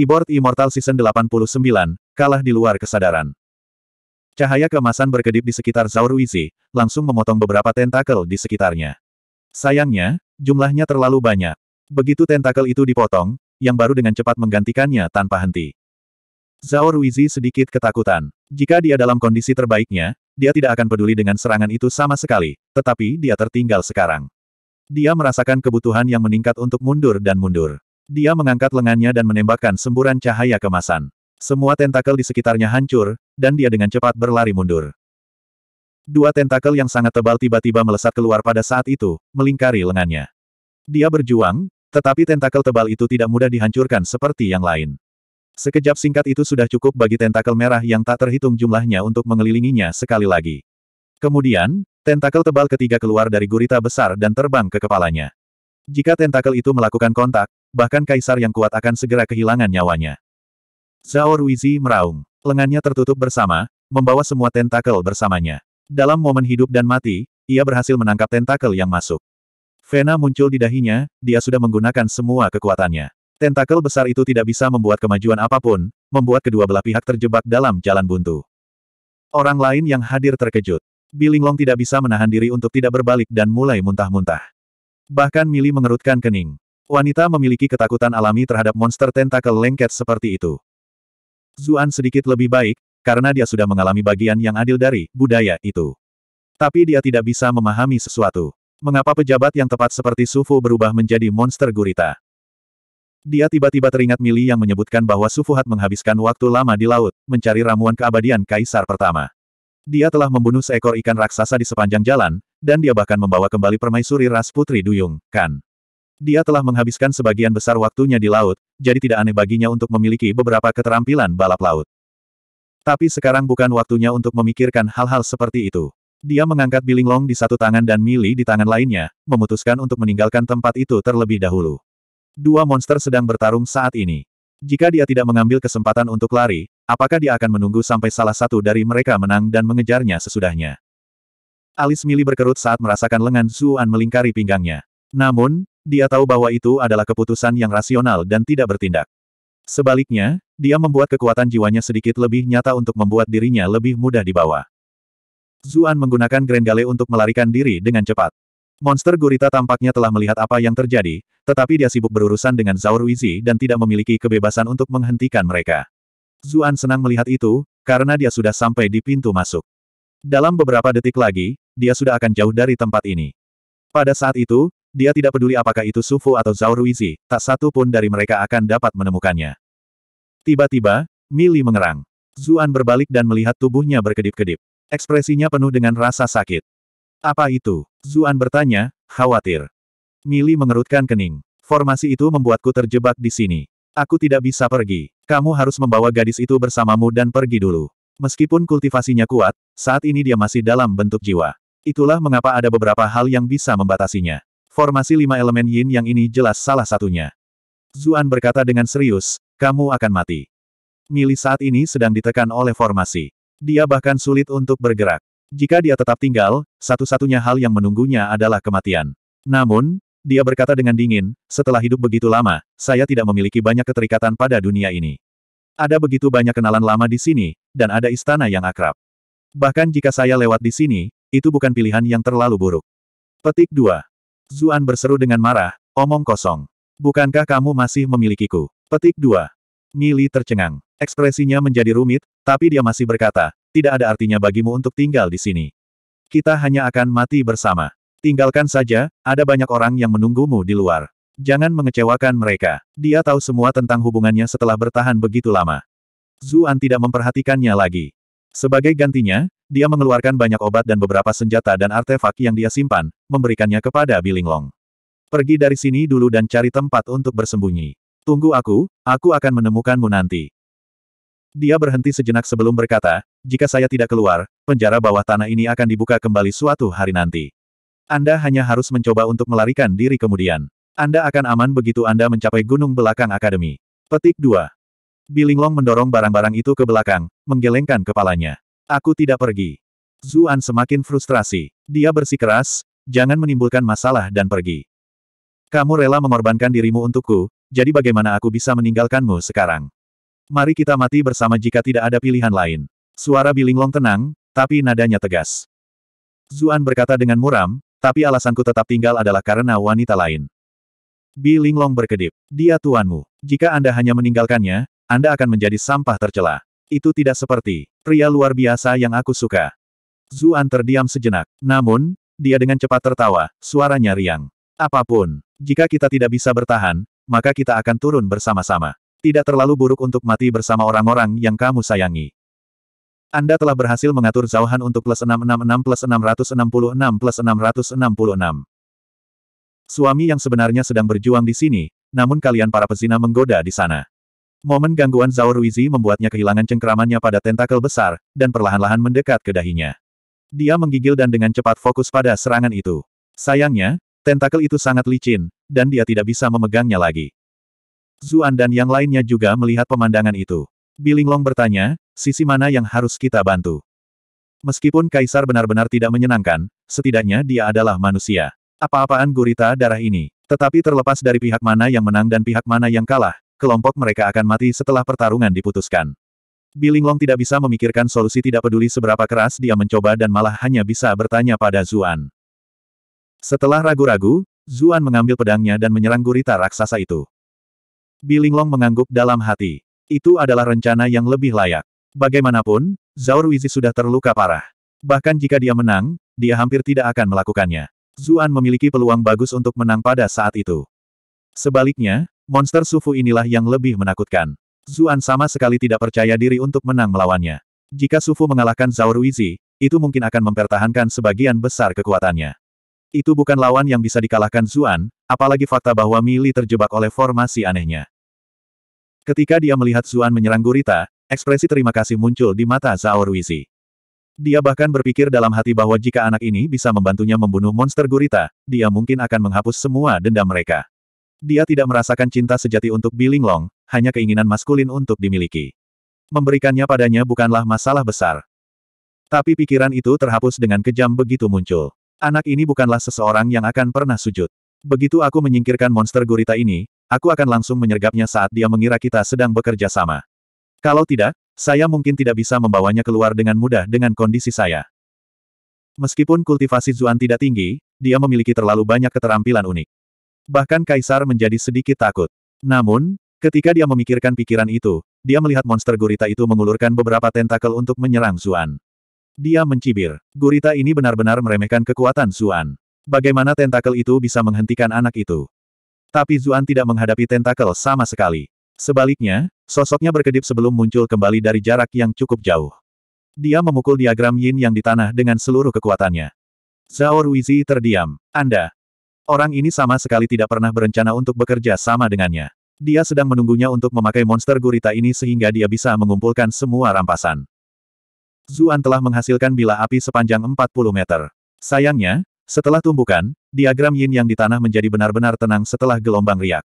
Keyboard Immortal Season 89, kalah di luar kesadaran. Cahaya kemasan berkedip di sekitar Zhao Ruizi, langsung memotong beberapa tentakel di sekitarnya. Sayangnya, jumlahnya terlalu banyak. Begitu tentakel itu dipotong, yang baru dengan cepat menggantikannya tanpa henti. Zhao Ruizi sedikit ketakutan. Jika dia dalam kondisi terbaiknya, dia tidak akan peduli dengan serangan itu sama sekali, tetapi dia tertinggal sekarang. Dia merasakan kebutuhan yang meningkat untuk mundur dan mundur. Dia mengangkat lengannya dan menembakkan semburan cahaya kemasan. Semua tentakel di sekitarnya hancur, dan dia dengan cepat berlari mundur. Dua tentakel yang sangat tebal tiba-tiba melesat keluar pada saat itu, melingkari lengannya. Dia berjuang, tetapi tentakel tebal itu tidak mudah dihancurkan seperti yang lain. Sekejap singkat itu sudah cukup bagi tentakel merah yang tak terhitung jumlahnya untuk mengelilinginya sekali lagi. Kemudian, tentakel tebal ketiga keluar dari gurita besar dan terbang ke kepalanya. Jika tentakel itu melakukan kontak, bahkan kaisar yang kuat akan segera kehilangan nyawanya. Zhao Ruizi meraung. Lengannya tertutup bersama, membawa semua tentakel bersamanya. Dalam momen hidup dan mati, ia berhasil menangkap tentakel yang masuk. Vena muncul di dahinya, dia sudah menggunakan semua kekuatannya. Tentakel besar itu tidak bisa membuat kemajuan apapun, membuat kedua belah pihak terjebak dalam jalan buntu. Orang lain yang hadir terkejut. Bilinglong tidak bisa menahan diri untuk tidak berbalik dan mulai muntah-muntah. Bahkan Mili mengerutkan kening. Wanita memiliki ketakutan alami terhadap monster tentakel lengket seperti itu. Zuan sedikit lebih baik, karena dia sudah mengalami bagian yang adil dari budaya itu. Tapi dia tidak bisa memahami sesuatu. Mengapa pejabat yang tepat seperti Sufu berubah menjadi monster gurita? Dia tiba-tiba teringat Mili yang menyebutkan bahwa Sufuhat menghabiskan waktu lama di laut, mencari ramuan keabadian Kaisar pertama. Dia telah membunuh seekor ikan raksasa di sepanjang jalan, dan dia bahkan membawa kembali permaisuri ras Putri Duyung, Kan. Dia telah menghabiskan sebagian besar waktunya di laut, jadi tidak aneh baginya untuk memiliki beberapa keterampilan balap laut. Tapi sekarang bukan waktunya untuk memikirkan hal-hal seperti itu. Dia mengangkat Long di satu tangan dan Mili di tangan lainnya, memutuskan untuk meninggalkan tempat itu terlebih dahulu. Dua monster sedang bertarung saat ini. Jika dia tidak mengambil kesempatan untuk lari, apakah dia akan menunggu sampai salah satu dari mereka menang dan mengejarnya sesudahnya? Alis Mili berkerut saat merasakan lengan Zuan melingkari pinggangnya. Namun, dia tahu bahwa itu adalah keputusan yang rasional dan tidak bertindak. Sebaliknya, dia membuat kekuatan jiwanya sedikit lebih nyata untuk membuat dirinya lebih mudah dibawa. Zuan menggunakan Grendale untuk melarikan diri dengan cepat. Monster gurita tampaknya telah melihat apa yang terjadi, tetapi dia sibuk berurusan dengan Zaur Wizi dan tidak memiliki kebebasan untuk menghentikan mereka. Zuan senang melihat itu, karena dia sudah sampai di pintu masuk. Dalam beberapa detik lagi, dia sudah akan jauh dari tempat ini. Pada saat itu, dia tidak peduli apakah itu Sufu atau Zhao Ruizi, tak satu pun dari mereka akan dapat menemukannya. Tiba-tiba, Mili mengerang. Zuan berbalik dan melihat tubuhnya berkedip-kedip. Ekspresinya penuh dengan rasa sakit. Apa itu? Zuan bertanya, khawatir. Mili mengerutkan kening. Formasi itu membuatku terjebak di sini. Aku tidak bisa pergi. Kamu harus membawa gadis itu bersamamu dan pergi dulu. Meskipun kultivasinya kuat, saat ini dia masih dalam bentuk jiwa. Itulah mengapa ada beberapa hal yang bisa membatasinya. Formasi lima elemen yin yang ini jelas salah satunya. Zuan berkata dengan serius, kamu akan mati. Mili saat ini sedang ditekan oleh formasi. Dia bahkan sulit untuk bergerak. Jika dia tetap tinggal, satu-satunya hal yang menunggunya adalah kematian. Namun, dia berkata dengan dingin, setelah hidup begitu lama, saya tidak memiliki banyak keterikatan pada dunia ini. Ada begitu banyak kenalan lama di sini, dan ada istana yang akrab. Bahkan jika saya lewat di sini, itu bukan pilihan yang terlalu buruk. Petik 2. Zuan berseru dengan marah, omong kosong. Bukankah kamu masih memilikiku? Petik 2. Mili tercengang. Ekspresinya menjadi rumit, tapi dia masih berkata, tidak ada artinya bagimu untuk tinggal di sini. Kita hanya akan mati bersama. Tinggalkan saja, ada banyak orang yang menunggumu di luar. Jangan mengecewakan mereka. Dia tahu semua tentang hubungannya setelah bertahan begitu lama. Zuan tidak memperhatikannya lagi. Sebagai gantinya, dia mengeluarkan banyak obat dan beberapa senjata dan artefak yang dia simpan, memberikannya kepada Bilinglong. Pergi dari sini dulu dan cari tempat untuk bersembunyi. Tunggu aku, aku akan menemukanmu nanti. Dia berhenti sejenak sebelum berkata, jika saya tidak keluar, penjara bawah tanah ini akan dibuka kembali suatu hari nanti. Anda hanya harus mencoba untuk melarikan diri kemudian. Anda akan aman begitu Anda mencapai gunung belakang akademi. Petik 2. Bilinglong mendorong barang-barang itu ke belakang, menggelengkan kepalanya. Aku tidak pergi. Zuan semakin frustrasi. Dia bersikeras, jangan menimbulkan masalah dan pergi. Kamu rela mengorbankan dirimu untukku, jadi bagaimana aku bisa meninggalkanmu sekarang? Mari kita mati bersama jika tidak ada pilihan lain. Suara Bilinglong tenang, tapi nadanya tegas. Zuan berkata dengan muram, tapi alasanku tetap tinggal adalah karena wanita lain. Bilinglong berkedip. Dia tuanmu. Jika Anda hanya meninggalkannya, Anda akan menjadi sampah tercela. Itu tidak seperti pria luar biasa yang aku suka. Zuan terdiam sejenak. Namun, dia dengan cepat tertawa, suaranya riang. Apapun, jika kita tidak bisa bertahan, maka kita akan turun bersama-sama. Tidak terlalu buruk untuk mati bersama orang-orang yang kamu sayangi. Anda telah berhasil mengatur Zauhan untuk plus 666 plus 666 plus 666. Suami yang sebenarnya sedang berjuang di sini, namun kalian para pezina menggoda di sana. Momen gangguan Zhao Ruizi membuatnya kehilangan cengkeramannya pada tentakel besar, dan perlahan-lahan mendekat ke dahinya. Dia menggigil dan dengan cepat fokus pada serangan itu. Sayangnya, tentakel itu sangat licin, dan dia tidak bisa memegangnya lagi. Zuan dan yang lainnya juga melihat pemandangan itu. Bilinglong bertanya, sisi mana yang harus kita bantu? Meskipun Kaisar benar-benar tidak menyenangkan, setidaknya dia adalah manusia. Apa-apaan gurita darah ini. Tetapi terlepas dari pihak mana yang menang dan pihak mana yang kalah, kelompok mereka akan mati setelah pertarungan diputuskan. Bilinglong tidak bisa memikirkan solusi tidak peduli seberapa keras dia mencoba dan malah hanya bisa bertanya pada Zuan. Setelah ragu-ragu, Zuan mengambil pedangnya dan menyerang gurita raksasa itu. Bilinglong mengangguk dalam hati. Itu adalah rencana yang lebih layak. Bagaimanapun, Zaur Wizi sudah terluka parah. Bahkan jika dia menang, dia hampir tidak akan melakukannya. Zuan memiliki peluang bagus untuk menang pada saat itu. Sebaliknya, Monster sufu inilah yang lebih menakutkan. Zuan sama sekali tidak percaya diri untuk menang melawannya. Jika sufu mengalahkan Zhao Ruizi, itu mungkin akan mempertahankan sebagian besar kekuatannya. Itu bukan lawan yang bisa dikalahkan Zuan, apalagi fakta bahwa Mili terjebak oleh formasi anehnya. Ketika dia melihat Zuan menyerang Gurita, ekspresi terima kasih muncul di mata Zhao Ruizi. Dia bahkan berpikir dalam hati bahwa jika anak ini bisa membantunya membunuh monster gurita, dia mungkin akan menghapus semua dendam mereka. Dia tidak merasakan cinta sejati untuk Billing Long, hanya keinginan maskulin untuk dimiliki. Memberikannya padanya bukanlah masalah besar. Tapi pikiran itu terhapus dengan kejam begitu muncul. Anak ini bukanlah seseorang yang akan pernah sujud. Begitu aku menyingkirkan monster gurita ini, aku akan langsung menyergapnya saat dia mengira kita sedang bekerja sama. Kalau tidak, saya mungkin tidak bisa membawanya keluar dengan mudah dengan kondisi saya. Meskipun kultivasi Zuan tidak tinggi, dia memiliki terlalu banyak keterampilan unik. Bahkan Kaisar menjadi sedikit takut. Namun, ketika dia memikirkan pikiran itu, dia melihat monster gurita itu mengulurkan beberapa tentakel untuk menyerang Zuan. Dia mencibir. Gurita ini benar-benar meremehkan kekuatan Zuan. Bagaimana tentakel itu bisa menghentikan anak itu? Tapi Zuan tidak menghadapi tentakel sama sekali. Sebaliknya, sosoknya berkedip sebelum muncul kembali dari jarak yang cukup jauh. Dia memukul diagram yin yang di tanah dengan seluruh kekuatannya. Zhao Ruizi terdiam. Anda, Orang ini sama sekali tidak pernah berencana untuk bekerja sama dengannya. Dia sedang menunggunya untuk memakai monster gurita ini sehingga dia bisa mengumpulkan semua rampasan. Zuan telah menghasilkan bila api sepanjang 40 meter. Sayangnya, setelah tumbukan, diagram yin yang di tanah menjadi benar-benar tenang setelah gelombang riak.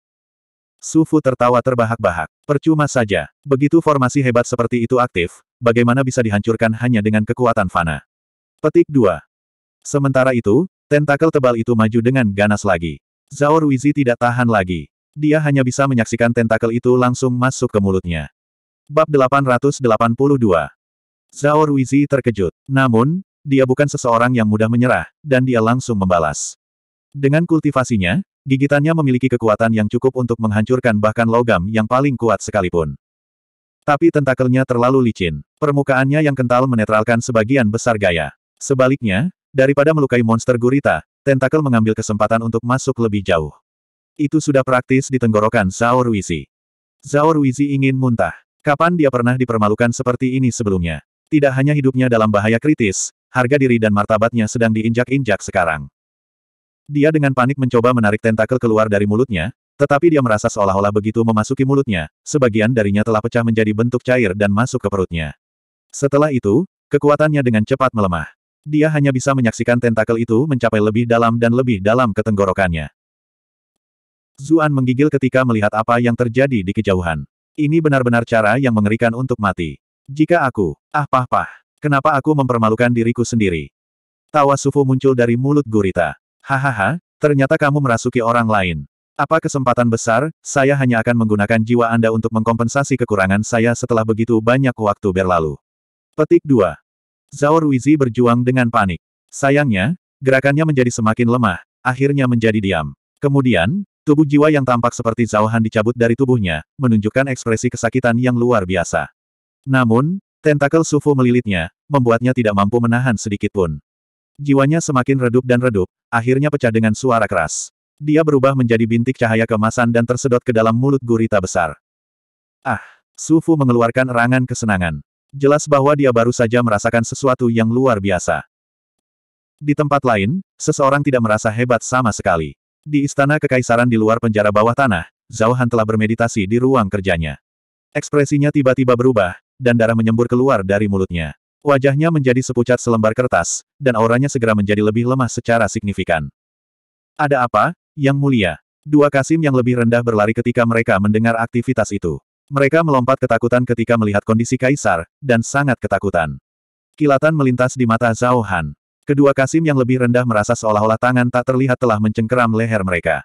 Sufu tertawa terbahak-bahak. Percuma saja. Begitu formasi hebat seperti itu aktif, bagaimana bisa dihancurkan hanya dengan kekuatan fana? Petik 2. Sementara itu, Tentakel tebal itu maju dengan ganas lagi. Zhao Ruizi tidak tahan lagi. Dia hanya bisa menyaksikan tentakel itu langsung masuk ke mulutnya. Bab 882 Zhao Ruizi terkejut. Namun, dia bukan seseorang yang mudah menyerah, dan dia langsung membalas. Dengan kultivasinya, gigitannya memiliki kekuatan yang cukup untuk menghancurkan bahkan logam yang paling kuat sekalipun. Tapi tentakelnya terlalu licin. Permukaannya yang kental menetralkan sebagian besar gaya. Sebaliknya, Daripada melukai monster gurita, tentakel mengambil kesempatan untuk masuk lebih jauh. Itu sudah praktis di tenggorokan Zhao Ruizi. Zhao Ruizi ingin muntah. Kapan dia pernah dipermalukan seperti ini sebelumnya? Tidak hanya hidupnya dalam bahaya kritis, harga diri dan martabatnya sedang diinjak-injak sekarang. Dia dengan panik mencoba menarik tentakel keluar dari mulutnya, tetapi dia merasa seolah-olah begitu memasuki mulutnya, sebagian darinya telah pecah menjadi bentuk cair dan masuk ke perutnya. Setelah itu, kekuatannya dengan cepat melemah. Dia hanya bisa menyaksikan tentakel itu mencapai lebih dalam dan lebih dalam ke tenggorokannya. Zuan menggigil ketika melihat apa yang terjadi di kejauhan. Ini benar-benar cara yang mengerikan untuk mati. Jika aku, ah pah pah, kenapa aku mempermalukan diriku sendiri? Tawa Sufu muncul dari mulut gurita. Hahaha, ternyata kamu merasuki orang lain. Apa kesempatan besar, saya hanya akan menggunakan jiwa Anda untuk mengkompensasi kekurangan saya setelah begitu banyak waktu berlalu. Petik 2. Zhao Ruizi berjuang dengan panik. Sayangnya, gerakannya menjadi semakin lemah, akhirnya menjadi diam. Kemudian, tubuh jiwa yang tampak seperti Zhao Han dicabut dari tubuhnya, menunjukkan ekspresi kesakitan yang luar biasa. Namun, tentakel Sufu melilitnya, membuatnya tidak mampu menahan sedikit pun. Jiwanya semakin redup dan redup, akhirnya pecah dengan suara keras. Dia berubah menjadi bintik cahaya kemasan dan tersedot ke dalam mulut gurita besar. Ah! Sufu mengeluarkan erangan kesenangan. Jelas bahwa dia baru saja merasakan sesuatu yang luar biasa. Di tempat lain, seseorang tidak merasa hebat sama sekali. Di istana kekaisaran di luar penjara bawah tanah, Zhao Han telah bermeditasi di ruang kerjanya. Ekspresinya tiba-tiba berubah, dan darah menyembur keluar dari mulutnya. Wajahnya menjadi sepucat selembar kertas, dan auranya segera menjadi lebih lemah secara signifikan. Ada apa, Yang Mulia? Dua Kasim yang lebih rendah berlari ketika mereka mendengar aktivitas itu. Mereka melompat ketakutan ketika melihat kondisi Kaisar, dan sangat ketakutan. Kilatan melintas di mata Zhao Han. Kedua Kasim yang lebih rendah merasa seolah-olah tangan tak terlihat telah mencengkeram leher mereka.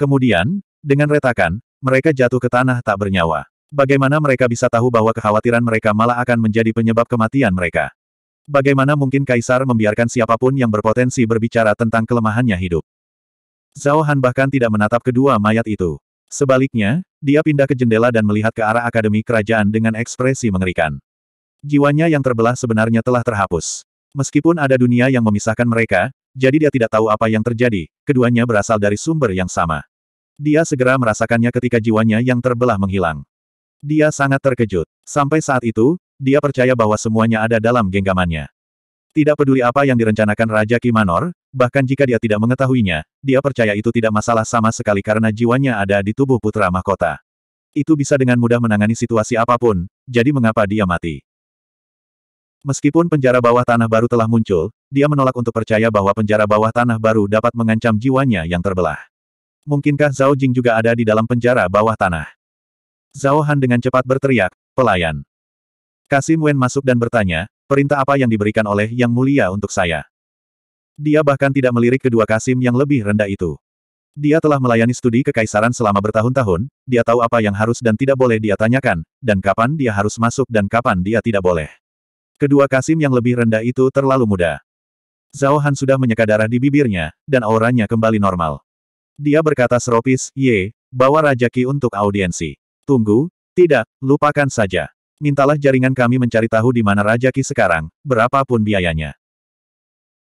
Kemudian, dengan retakan, mereka jatuh ke tanah tak bernyawa. Bagaimana mereka bisa tahu bahwa kekhawatiran mereka malah akan menjadi penyebab kematian mereka? Bagaimana mungkin Kaisar membiarkan siapapun yang berpotensi berbicara tentang kelemahannya hidup? Zhao Han bahkan tidak menatap kedua mayat itu. Sebaliknya, dia pindah ke jendela dan melihat ke arah Akademi Kerajaan dengan ekspresi mengerikan. Jiwanya yang terbelah sebenarnya telah terhapus. Meskipun ada dunia yang memisahkan mereka, jadi dia tidak tahu apa yang terjadi, keduanya berasal dari sumber yang sama. Dia segera merasakannya ketika jiwanya yang terbelah menghilang. Dia sangat terkejut. Sampai saat itu, dia percaya bahwa semuanya ada dalam genggamannya. Tidak peduli apa yang direncanakan Raja Kimanor, Bahkan jika dia tidak mengetahuinya, dia percaya itu tidak masalah sama sekali karena jiwanya ada di tubuh putra mahkota. Itu bisa dengan mudah menangani situasi apapun, jadi mengapa dia mati? Meskipun penjara bawah tanah baru telah muncul, dia menolak untuk percaya bahwa penjara bawah tanah baru dapat mengancam jiwanya yang terbelah. Mungkinkah Zhao Jing juga ada di dalam penjara bawah tanah? Zhao Han dengan cepat berteriak, pelayan. Kasim Wen masuk dan bertanya, perintah apa yang diberikan oleh Yang Mulia untuk saya? Dia bahkan tidak melirik kedua Kasim yang lebih rendah itu. Dia telah melayani studi kekaisaran selama bertahun-tahun, dia tahu apa yang harus dan tidak boleh dia tanyakan, dan kapan dia harus masuk dan kapan dia tidak boleh. Kedua Kasim yang lebih rendah itu terlalu muda. Zhao Han sudah menyeka darah di bibirnya, dan auranya kembali normal. Dia berkata seropis, Ye, bawa Raja Ki untuk audiensi. Tunggu, tidak, lupakan saja. Mintalah jaringan kami mencari tahu di mana Raja Ki sekarang, berapapun biayanya.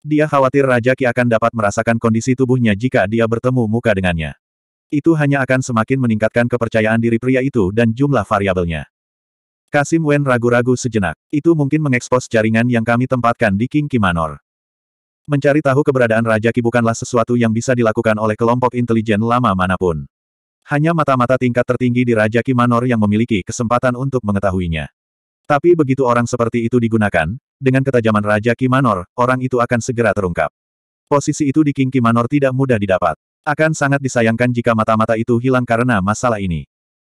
Dia khawatir Raja Ki akan dapat merasakan kondisi tubuhnya jika dia bertemu muka dengannya. Itu hanya akan semakin meningkatkan kepercayaan diri pria itu dan jumlah variabelnya. Kasim Wen ragu-ragu sejenak. Itu mungkin mengekspos jaringan yang kami tempatkan di King Kimanor. Mencari tahu keberadaan Raja Ki bukanlah sesuatu yang bisa dilakukan oleh kelompok intelijen lama manapun. Hanya mata-mata tingkat tertinggi di Raja Kimanor yang memiliki kesempatan untuk mengetahuinya. Tapi begitu orang seperti itu digunakan, dengan ketajaman Raja Kimanor, orang itu akan segera terungkap. Posisi itu di King Kimanor tidak mudah didapat. Akan sangat disayangkan jika mata-mata itu hilang karena masalah ini.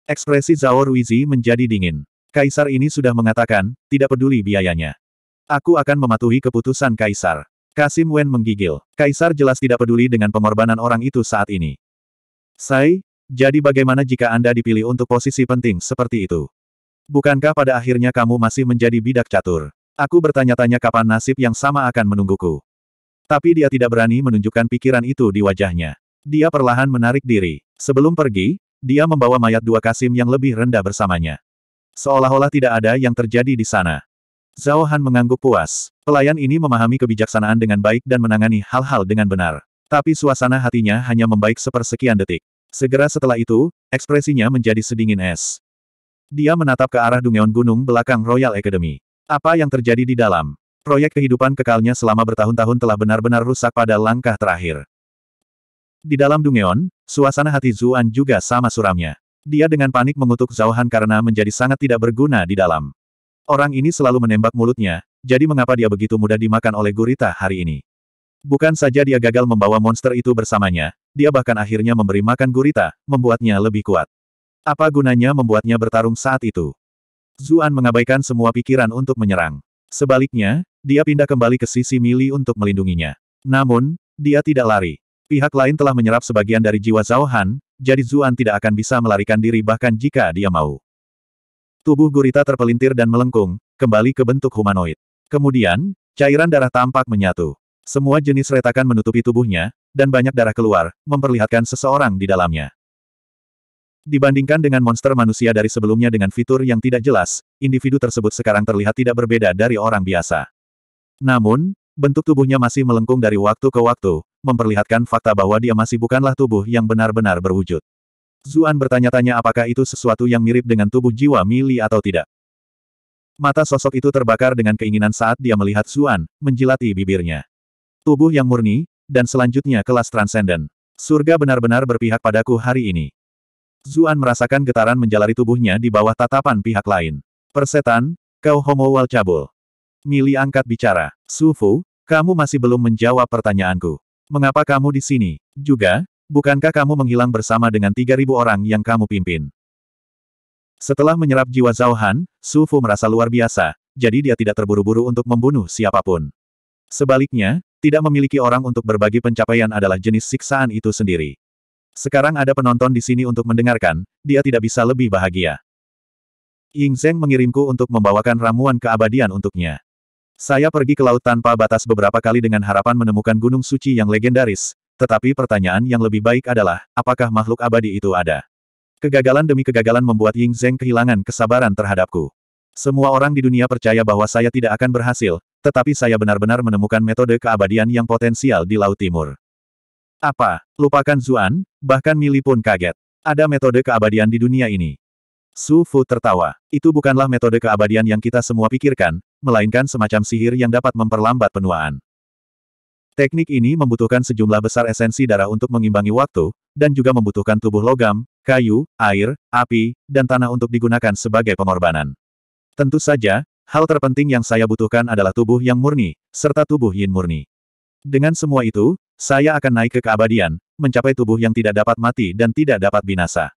Ekspresi Zhao Ruizi menjadi dingin. Kaisar ini sudah mengatakan, tidak peduli biayanya. Aku akan mematuhi keputusan Kaisar. Kasim Wen menggigil. Kaisar jelas tidak peduli dengan pengorbanan orang itu saat ini. Sai, jadi bagaimana jika Anda dipilih untuk posisi penting seperti itu? Bukankah pada akhirnya kamu masih menjadi bidak catur? Aku bertanya-tanya kapan nasib yang sama akan menungguku. Tapi dia tidak berani menunjukkan pikiran itu di wajahnya. Dia perlahan menarik diri. Sebelum pergi, dia membawa mayat dua Kasim yang lebih rendah bersamanya. Seolah-olah tidak ada yang terjadi di sana. Zhao Han mengangguk puas. Pelayan ini memahami kebijaksanaan dengan baik dan menangani hal-hal dengan benar. Tapi suasana hatinya hanya membaik sepersekian detik. Segera setelah itu, ekspresinya menjadi sedingin es. Dia menatap ke arah dungeon gunung belakang Royal Academy. Apa yang terjadi di dalam? Proyek kehidupan kekalnya selama bertahun-tahun telah benar-benar rusak pada langkah terakhir. Di dalam Dungeon, suasana hati Zuan juga sama suramnya. Dia dengan panik mengutuk Zhao karena menjadi sangat tidak berguna di dalam. Orang ini selalu menembak mulutnya, jadi mengapa dia begitu mudah dimakan oleh gurita hari ini? Bukan saja dia gagal membawa monster itu bersamanya, dia bahkan akhirnya memberi makan gurita, membuatnya lebih kuat. Apa gunanya membuatnya bertarung saat itu? Zuan mengabaikan semua pikiran untuk menyerang. Sebaliknya, dia pindah kembali ke sisi Mili untuk melindunginya. Namun, dia tidak lari. Pihak lain telah menyerap sebagian dari jiwa Zhao Han, jadi Zuan tidak akan bisa melarikan diri bahkan jika dia mau. Tubuh gurita terpelintir dan melengkung, kembali ke bentuk humanoid. Kemudian, cairan darah tampak menyatu. Semua jenis retakan menutupi tubuhnya, dan banyak darah keluar, memperlihatkan seseorang di dalamnya. Dibandingkan dengan monster manusia dari sebelumnya dengan fitur yang tidak jelas, individu tersebut sekarang terlihat tidak berbeda dari orang biasa. Namun, bentuk tubuhnya masih melengkung dari waktu ke waktu, memperlihatkan fakta bahwa dia masih bukanlah tubuh yang benar-benar berwujud. Zuan bertanya-tanya apakah itu sesuatu yang mirip dengan tubuh jiwa Mili atau tidak. Mata sosok itu terbakar dengan keinginan saat dia melihat Zuan, menjilati bibirnya. Tubuh yang murni, dan selanjutnya kelas transenden. Surga benar-benar berpihak padaku hari ini. Zuan merasakan getaran menjalari tubuhnya di bawah tatapan pihak lain. Persetan, kau homo wal cabul. Mili angkat bicara. Sufu, kamu masih belum menjawab pertanyaanku. Mengapa kamu di sini? Juga, bukankah kamu menghilang bersama dengan 3.000 orang yang kamu pimpin? Setelah menyerap jiwa Zauhan, Sufu merasa luar biasa, jadi dia tidak terburu-buru untuk membunuh siapapun. Sebaliknya, tidak memiliki orang untuk berbagi pencapaian adalah jenis siksaan itu sendiri. Sekarang ada penonton di sini untuk mendengarkan, dia tidak bisa lebih bahagia. Ying Zheng mengirimku untuk membawakan ramuan keabadian untuknya. Saya pergi ke laut tanpa batas beberapa kali dengan harapan menemukan gunung suci yang legendaris, tetapi pertanyaan yang lebih baik adalah, apakah makhluk abadi itu ada? Kegagalan demi kegagalan membuat Ying Zheng kehilangan kesabaran terhadapku. Semua orang di dunia percaya bahwa saya tidak akan berhasil, tetapi saya benar-benar menemukan metode keabadian yang potensial di Laut Timur. Apa? Lupakan Zuan, bahkan Mili pun kaget. Ada metode keabadian di dunia ini. Su Fu tertawa. Itu bukanlah metode keabadian yang kita semua pikirkan, melainkan semacam sihir yang dapat memperlambat penuaan. Teknik ini membutuhkan sejumlah besar esensi darah untuk mengimbangi waktu, dan juga membutuhkan tubuh logam, kayu, air, api, dan tanah untuk digunakan sebagai pengorbanan. Tentu saja, hal terpenting yang saya butuhkan adalah tubuh yang murni, serta tubuh yin murni. Dengan semua itu, saya akan naik ke keabadian, mencapai tubuh yang tidak dapat mati dan tidak dapat binasa.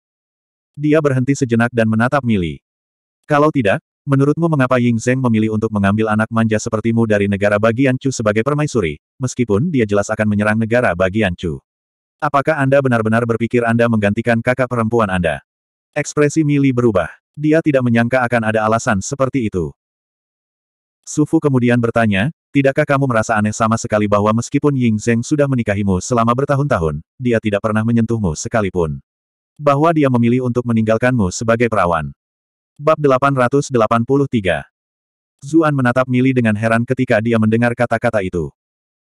Dia berhenti sejenak dan menatap Mili. Kalau tidak, menurutmu mengapa Ying Zheng memilih untuk mengambil anak manja sepertimu dari negara bagian Chu sebagai permaisuri, meskipun dia jelas akan menyerang negara bagian Chu? Apakah Anda benar-benar berpikir Anda menggantikan kakak perempuan Anda? Ekspresi Mili berubah. Dia tidak menyangka akan ada alasan seperti itu. Sufu kemudian bertanya, Tidakkah kamu merasa aneh sama sekali bahwa meskipun Ying Zheng sudah menikahimu selama bertahun-tahun, dia tidak pernah menyentuhmu sekalipun? Bahwa dia memilih untuk meninggalkanmu sebagai perawan. Bab 883 Zuan menatap Mili dengan heran ketika dia mendengar kata-kata itu.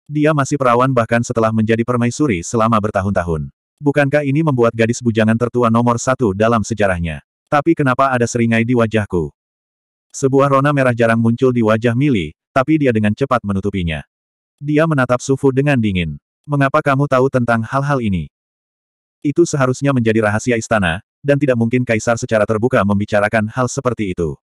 Dia masih perawan bahkan setelah menjadi permaisuri selama bertahun-tahun. Bukankah ini membuat gadis bujangan tertua nomor satu dalam sejarahnya? Tapi kenapa ada seringai di wajahku? Sebuah rona merah jarang muncul di wajah Mili, tapi dia dengan cepat menutupinya. Dia menatap Sufu dengan dingin. Mengapa kamu tahu tentang hal-hal ini? Itu seharusnya menjadi rahasia istana, dan tidak mungkin kaisar secara terbuka membicarakan hal seperti itu.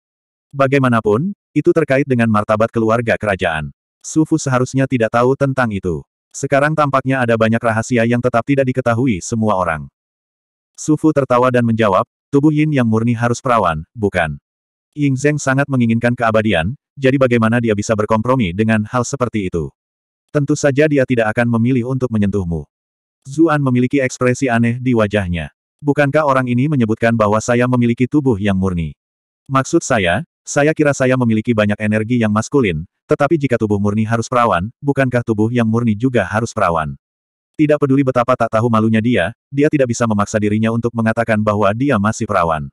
Bagaimanapun, itu terkait dengan martabat keluarga kerajaan. Sufu seharusnya tidak tahu tentang itu. Sekarang tampaknya ada banyak rahasia yang tetap tidak diketahui semua orang. Sufu tertawa dan menjawab, tubuh Yin yang murni harus perawan, bukan? Ying Zheng sangat menginginkan keabadian, jadi bagaimana dia bisa berkompromi dengan hal seperti itu? Tentu saja dia tidak akan memilih untuk menyentuhmu. Zuan memiliki ekspresi aneh di wajahnya. Bukankah orang ini menyebutkan bahwa saya memiliki tubuh yang murni? Maksud saya, saya kira saya memiliki banyak energi yang maskulin, tetapi jika tubuh murni harus perawan, bukankah tubuh yang murni juga harus perawan? Tidak peduli betapa tak tahu malunya dia, dia tidak bisa memaksa dirinya untuk mengatakan bahwa dia masih perawan.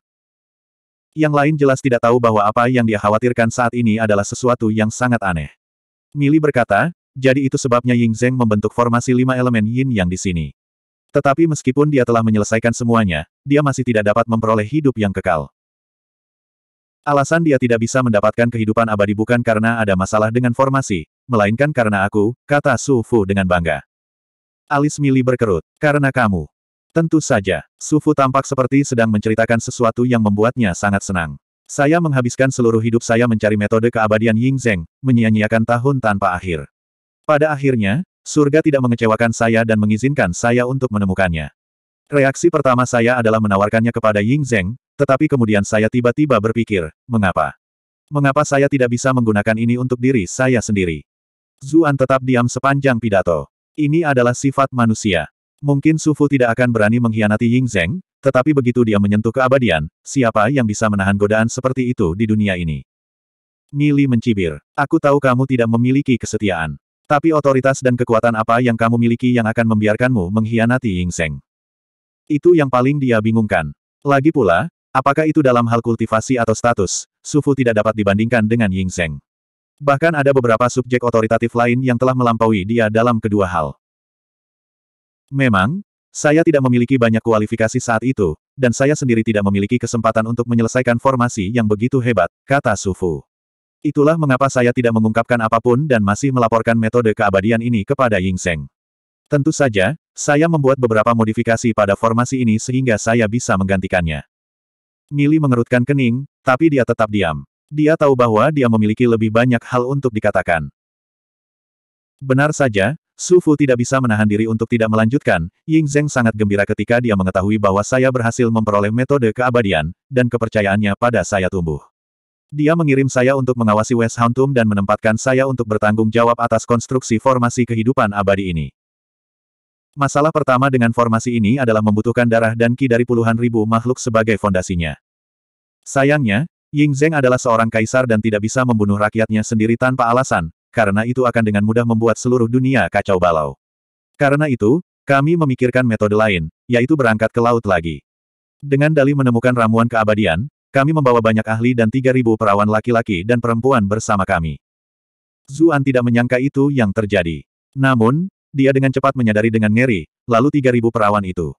Yang lain jelas tidak tahu bahwa apa yang dia khawatirkan saat ini adalah sesuatu yang sangat aneh. Mili berkata, jadi itu sebabnya Ying Zheng membentuk formasi lima elemen yin yang di sini. Tetapi meskipun dia telah menyelesaikan semuanya, dia masih tidak dapat memperoleh hidup yang kekal. Alasan dia tidak bisa mendapatkan kehidupan abadi bukan karena ada masalah dengan formasi, melainkan karena aku, kata Su Fu dengan bangga. Alis Mili berkerut, karena kamu. Tentu saja, Sufu tampak seperti sedang menceritakan sesuatu yang membuatnya sangat senang. Saya menghabiskan seluruh hidup saya mencari metode keabadian Ying Zheng, menyia-nyiakan tahun tanpa akhir. Pada akhirnya, surga tidak mengecewakan saya dan mengizinkan saya untuk menemukannya. Reaksi pertama saya adalah menawarkannya kepada Ying Zheng, tetapi kemudian saya tiba-tiba berpikir, mengapa? Mengapa saya tidak bisa menggunakan ini untuk diri saya sendiri? Zuan tetap diam sepanjang pidato. Ini adalah sifat manusia. Mungkin Sufu tidak akan berani mengkhianati Ying Zheng, tetapi begitu dia menyentuh keabadian, siapa yang bisa menahan godaan seperti itu di dunia ini? Mili mencibir. Aku tahu kamu tidak memiliki kesetiaan. Tapi otoritas dan kekuatan apa yang kamu miliki yang akan membiarkanmu mengkhianati Ying Zheng? Itu yang paling dia bingungkan. Lagi pula, apakah itu dalam hal kultivasi atau status, Sufu tidak dapat dibandingkan dengan Ying Zheng. Bahkan ada beberapa subjek otoritatif lain yang telah melampaui dia dalam kedua hal. Memang, saya tidak memiliki banyak kualifikasi saat itu, dan saya sendiri tidak memiliki kesempatan untuk menyelesaikan formasi yang begitu hebat, kata Sufu. Itulah mengapa saya tidak mengungkapkan apapun dan masih melaporkan metode keabadian ini kepada Ying Seng. Tentu saja, saya membuat beberapa modifikasi pada formasi ini sehingga saya bisa menggantikannya. Mili mengerutkan kening, tapi dia tetap diam. Dia tahu bahwa dia memiliki lebih banyak hal untuk dikatakan. Benar saja, Sufu tidak bisa menahan diri untuk tidak melanjutkan, Ying Zheng sangat gembira ketika dia mengetahui bahwa saya berhasil memperoleh metode keabadian, dan kepercayaannya pada saya tumbuh. Dia mengirim saya untuk mengawasi West Hauntum dan menempatkan saya untuk bertanggung jawab atas konstruksi formasi kehidupan abadi ini. Masalah pertama dengan formasi ini adalah membutuhkan darah dan ki dari puluhan ribu makhluk sebagai fondasinya. Sayangnya, Ying Zheng adalah seorang kaisar dan tidak bisa membunuh rakyatnya sendiri tanpa alasan, karena itu akan dengan mudah membuat seluruh dunia kacau balau. Karena itu, kami memikirkan metode lain, yaitu berangkat ke laut lagi. Dengan Dali menemukan ramuan keabadian, kami membawa banyak ahli dan 3.000 perawan laki-laki dan perempuan bersama kami. Zuan tidak menyangka itu yang terjadi. Namun, dia dengan cepat menyadari dengan ngeri, lalu 3.000 perawan itu.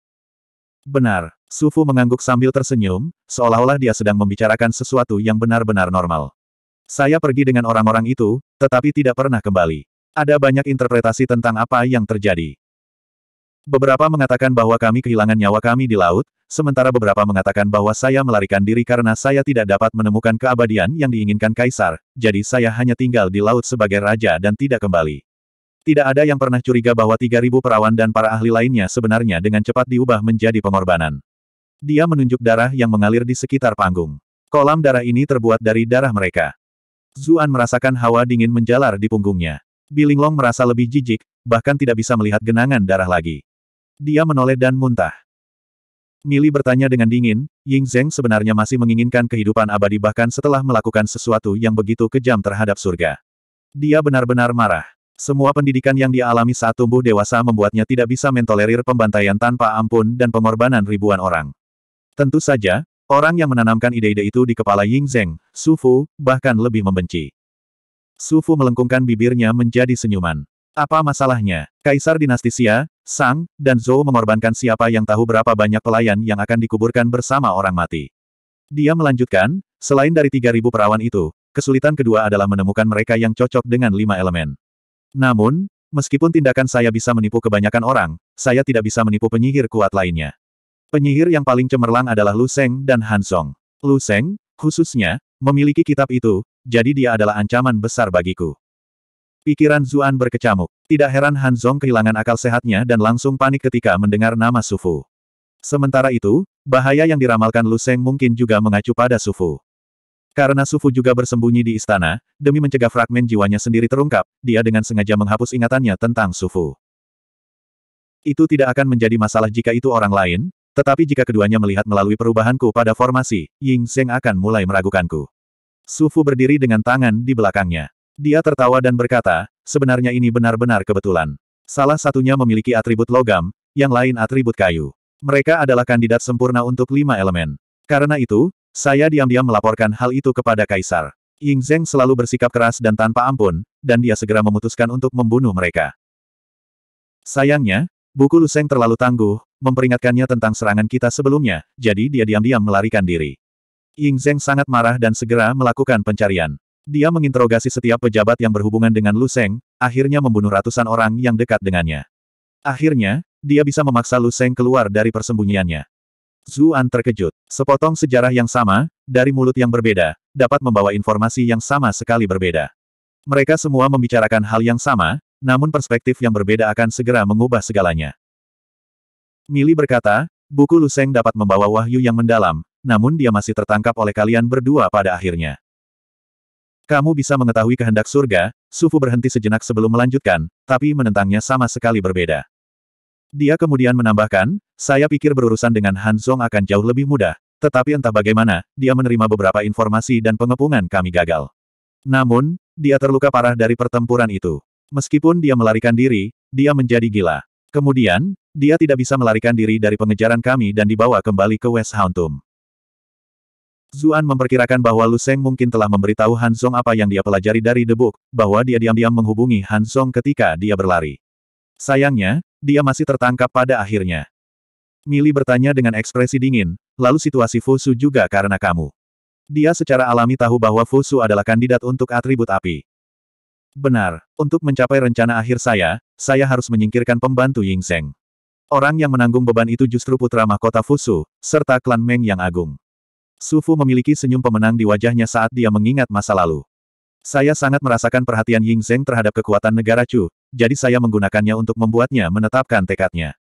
Benar, Sufu mengangguk sambil tersenyum, seolah-olah dia sedang membicarakan sesuatu yang benar-benar normal. Saya pergi dengan orang-orang itu, tetapi tidak pernah kembali. Ada banyak interpretasi tentang apa yang terjadi. Beberapa mengatakan bahwa kami kehilangan nyawa kami di laut, sementara beberapa mengatakan bahwa saya melarikan diri karena saya tidak dapat menemukan keabadian yang diinginkan kaisar, jadi saya hanya tinggal di laut sebagai raja dan tidak kembali. Tidak ada yang pernah curiga bahwa 3.000 perawan dan para ahli lainnya sebenarnya dengan cepat diubah menjadi pengorbanan. Dia menunjuk darah yang mengalir di sekitar panggung. Kolam darah ini terbuat dari darah mereka. Zuan merasakan hawa dingin menjalar di punggungnya. Bilinglong merasa lebih jijik, bahkan tidak bisa melihat genangan darah lagi. Dia menoleh dan muntah. Mili bertanya dengan dingin, Ying Zheng sebenarnya masih menginginkan kehidupan abadi bahkan setelah melakukan sesuatu yang begitu kejam terhadap surga. Dia benar-benar marah. Semua pendidikan yang dialami saat tumbuh dewasa membuatnya tidak bisa mentolerir pembantaian tanpa ampun dan pengorbanan ribuan orang. Tentu saja, Orang yang menanamkan ide-ide itu di kepala Ying Zheng, Su Fu, bahkan lebih membenci. Su Fu melengkungkan bibirnya menjadi senyuman. Apa masalahnya? Kaisar dinasti Xia, Sang, dan Zhou mengorbankan siapa yang tahu berapa banyak pelayan yang akan dikuburkan bersama orang mati. Dia melanjutkan, selain dari 3.000 perawan itu, kesulitan kedua adalah menemukan mereka yang cocok dengan lima elemen. Namun, meskipun tindakan saya bisa menipu kebanyakan orang, saya tidak bisa menipu penyihir kuat lainnya. Penyihir yang paling cemerlang adalah Lu Seng dan Han Song. Lu Seng, khususnya, memiliki kitab itu, jadi dia adalah ancaman besar bagiku. Pikiran Zuan berkecamuk. Tidak heran Han Zong kehilangan akal sehatnya dan langsung panik ketika mendengar nama Sufu. Sementara itu, bahaya yang diramalkan Lu Seng mungkin juga mengacu pada Sufu. Karena Sufu juga bersembunyi di istana, demi mencegah fragmen jiwanya sendiri terungkap, dia dengan sengaja menghapus ingatannya tentang Sufu. Itu tidak akan menjadi masalah jika itu orang lain, tetapi jika keduanya melihat melalui perubahanku pada formasi, Ying Zheng akan mulai meragukanku. Su Fu berdiri dengan tangan di belakangnya. Dia tertawa dan berkata, sebenarnya ini benar-benar kebetulan. Salah satunya memiliki atribut logam, yang lain atribut kayu. Mereka adalah kandidat sempurna untuk lima elemen. Karena itu, saya diam-diam melaporkan hal itu kepada Kaisar. Ying Zheng selalu bersikap keras dan tanpa ampun, dan dia segera memutuskan untuk membunuh mereka. Sayangnya, buku Luseng terlalu tangguh, memperingatkannya tentang serangan kita sebelumnya, jadi dia diam-diam melarikan diri. Ying Zheng sangat marah dan segera melakukan pencarian. Dia menginterogasi setiap pejabat yang berhubungan dengan Lu Seng, akhirnya membunuh ratusan orang yang dekat dengannya. Akhirnya, dia bisa memaksa Lu Seng keluar dari persembunyiannya. Zuan terkejut. Sepotong sejarah yang sama, dari mulut yang berbeda, dapat membawa informasi yang sama sekali berbeda. Mereka semua membicarakan hal yang sama, namun perspektif yang berbeda akan segera mengubah segalanya. Mili berkata, buku Luseng dapat membawa wahyu yang mendalam, namun dia masih tertangkap oleh kalian berdua pada akhirnya. Kamu bisa mengetahui kehendak surga, Sufu berhenti sejenak sebelum melanjutkan, tapi menentangnya sama sekali berbeda. Dia kemudian menambahkan, saya pikir berurusan dengan Han Zong akan jauh lebih mudah, tetapi entah bagaimana, dia menerima beberapa informasi dan pengepungan kami gagal. Namun, dia terluka parah dari pertempuran itu. Meskipun dia melarikan diri, dia menjadi gila. Kemudian, dia tidak bisa melarikan diri dari pengejaran kami dan dibawa kembali ke West Hauntum. Zuan memperkirakan bahwa Lu Seng mungkin telah memberitahu Han Song apa yang dia pelajari dari The bahwa dia diam-diam menghubungi Han Song ketika dia berlari. Sayangnya, dia masih tertangkap pada akhirnya. Mili bertanya dengan ekspresi dingin, lalu situasi Fusu juga karena kamu. Dia secara alami tahu bahwa Fusu adalah kandidat untuk atribut api. Benar, untuk mencapai rencana akhir saya, saya harus menyingkirkan pembantu Ying Seng. Orang yang menanggung beban itu justru putra mahkota Fusu, serta klan Meng yang agung. Sufu memiliki senyum pemenang di wajahnya saat dia mengingat masa lalu. Saya sangat merasakan perhatian Ying Zheng terhadap kekuatan negara Chu, jadi saya menggunakannya untuk membuatnya menetapkan tekadnya.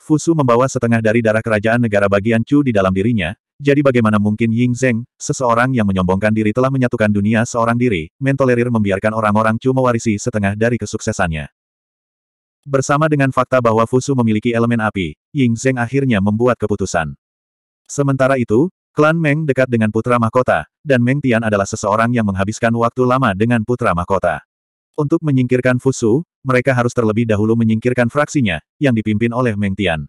Fusu membawa setengah dari darah kerajaan negara bagian Chu di dalam dirinya, jadi bagaimana mungkin Ying Zheng, seseorang yang menyombongkan diri telah menyatukan dunia seorang diri, mentolerir membiarkan orang-orang Chu mewarisi setengah dari kesuksesannya. Bersama dengan fakta bahwa Fusu memiliki elemen api, Ying Zheng akhirnya membuat keputusan. Sementara itu, klan Meng dekat dengan Putra Mahkota, dan Meng Tian adalah seseorang yang menghabiskan waktu lama dengan Putra Mahkota. Untuk menyingkirkan Fusu, mereka harus terlebih dahulu menyingkirkan fraksinya, yang dipimpin oleh Meng Tian.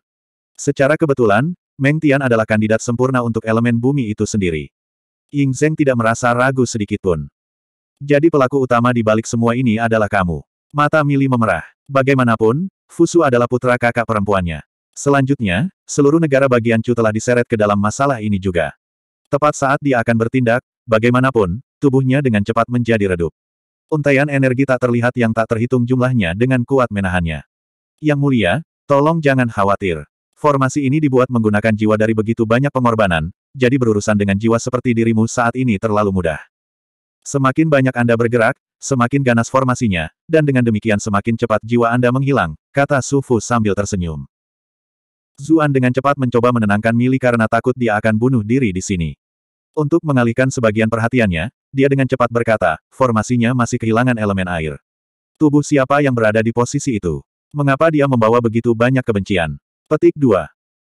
Secara kebetulan, Meng Tian adalah kandidat sempurna untuk elemen bumi itu sendiri. Ying Zheng tidak merasa ragu sedikitpun. Jadi pelaku utama di balik semua ini adalah kamu. Mata Mili memerah. Bagaimanapun, Fusu adalah putra kakak perempuannya. Selanjutnya, seluruh negara bagian Chu telah diseret ke dalam masalah ini juga. Tepat saat dia akan bertindak, bagaimanapun, tubuhnya dengan cepat menjadi redup. Untaian energi tak terlihat yang tak terhitung jumlahnya dengan kuat menahannya. Yang mulia, tolong jangan khawatir. Formasi ini dibuat menggunakan jiwa dari begitu banyak pengorbanan, jadi berurusan dengan jiwa seperti dirimu saat ini terlalu mudah. Semakin banyak Anda bergerak, semakin ganas formasinya, dan dengan demikian semakin cepat jiwa Anda menghilang, kata Su Fu sambil tersenyum. Zuan dengan cepat mencoba menenangkan Mili karena takut dia akan bunuh diri di sini. Untuk mengalihkan sebagian perhatiannya, dia dengan cepat berkata, formasinya masih kehilangan elemen air. Tubuh siapa yang berada di posisi itu? Mengapa dia membawa begitu banyak kebencian? Petik 2.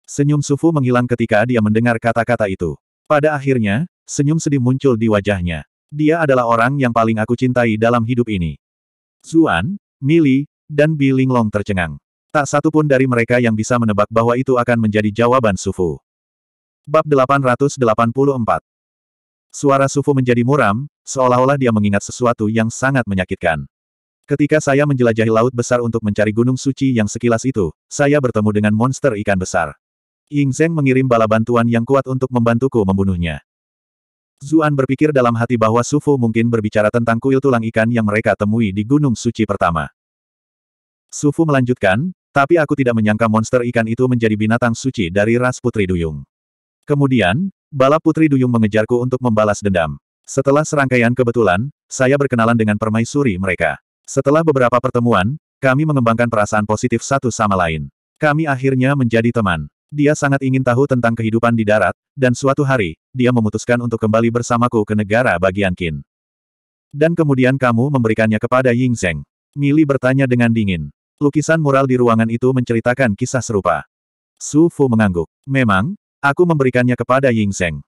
Senyum Sufu menghilang ketika dia mendengar kata-kata itu. Pada akhirnya, senyum sedih muncul di wajahnya. Dia adalah orang yang paling aku cintai dalam hidup ini. Zuan, Mili, dan Bi Linglong tercengang. Tak satu pun dari mereka yang bisa menebak bahwa itu akan menjadi jawaban Sufu. Bab 884 Suara Sufu menjadi muram, seolah-olah dia mengingat sesuatu yang sangat menyakitkan. Ketika saya menjelajahi laut besar untuk mencari gunung suci yang sekilas itu, saya bertemu dengan monster ikan besar. Ying Zeng mengirim bala bantuan yang kuat untuk membantuku membunuhnya. Zuan berpikir dalam hati bahwa Sufu mungkin berbicara tentang kuil tulang ikan yang mereka temui di Gunung Suci pertama. Sufu melanjutkan, tapi aku tidak menyangka monster ikan itu menjadi binatang suci dari ras Putri Duyung. Kemudian, bala Putri Duyung mengejarku untuk membalas dendam. Setelah serangkaian kebetulan, saya berkenalan dengan permaisuri mereka. Setelah beberapa pertemuan, kami mengembangkan perasaan positif satu sama lain. Kami akhirnya menjadi teman. Dia sangat ingin tahu tentang kehidupan di darat, dan suatu hari, dia memutuskan untuk kembali bersamaku ke negara bagian Qin. Dan kemudian kamu memberikannya kepada Ying Zheng. Mili bertanya dengan dingin. Lukisan mural di ruangan itu menceritakan kisah serupa. Su Fu mengangguk. Memang, aku memberikannya kepada Ying Zheng.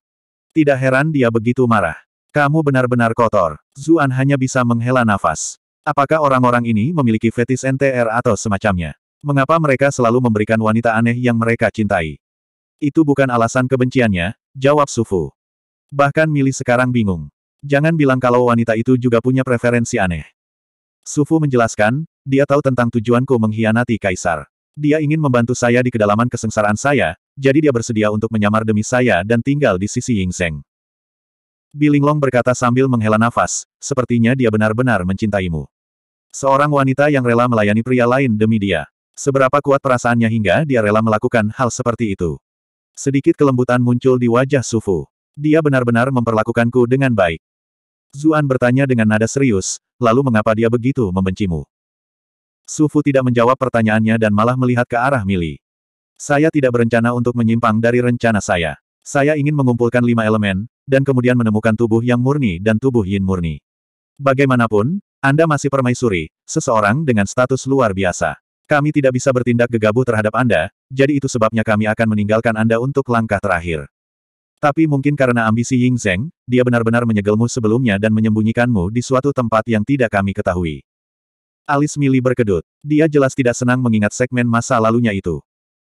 Tidak heran dia begitu marah. Kamu benar-benar kotor. Zuan hanya bisa menghela nafas. Apakah orang-orang ini memiliki fetis NTR atau semacamnya? Mengapa mereka selalu memberikan wanita aneh yang mereka cintai? Itu bukan alasan kebenciannya, jawab Sufu. Bahkan Mili sekarang bingung. Jangan bilang kalau wanita itu juga punya preferensi aneh. Sufu menjelaskan, dia tahu tentang tujuanku mengkhianati Kaisar. Dia ingin membantu saya di kedalaman kesengsaraan saya, jadi dia bersedia untuk menyamar demi saya dan tinggal di sisi Ying Yingzheng. Bilinglong berkata sambil menghela nafas, sepertinya dia benar-benar mencintaimu. Seorang wanita yang rela melayani pria lain demi dia. Seberapa kuat perasaannya hingga dia rela melakukan hal seperti itu. Sedikit kelembutan muncul di wajah Sufu. Dia benar-benar memperlakukanku dengan baik. Zuan bertanya dengan nada serius, lalu mengapa dia begitu membencimu? Sufu tidak menjawab pertanyaannya dan malah melihat ke arah Mili. Saya tidak berencana untuk menyimpang dari rencana saya. Saya ingin mengumpulkan lima elemen, dan kemudian menemukan tubuh yang murni dan tubuh yin murni. Bagaimanapun, Anda masih permaisuri, seseorang dengan status luar biasa. Kami tidak bisa bertindak gegabah terhadap Anda, jadi itu sebabnya kami akan meninggalkan Anda untuk langkah terakhir. Tapi mungkin karena ambisi Ying Zheng, dia benar-benar menyegelmu sebelumnya dan menyembunyikanmu di suatu tempat yang tidak kami ketahui. Alis Mili berkedut. Dia jelas tidak senang mengingat segmen masa lalunya itu.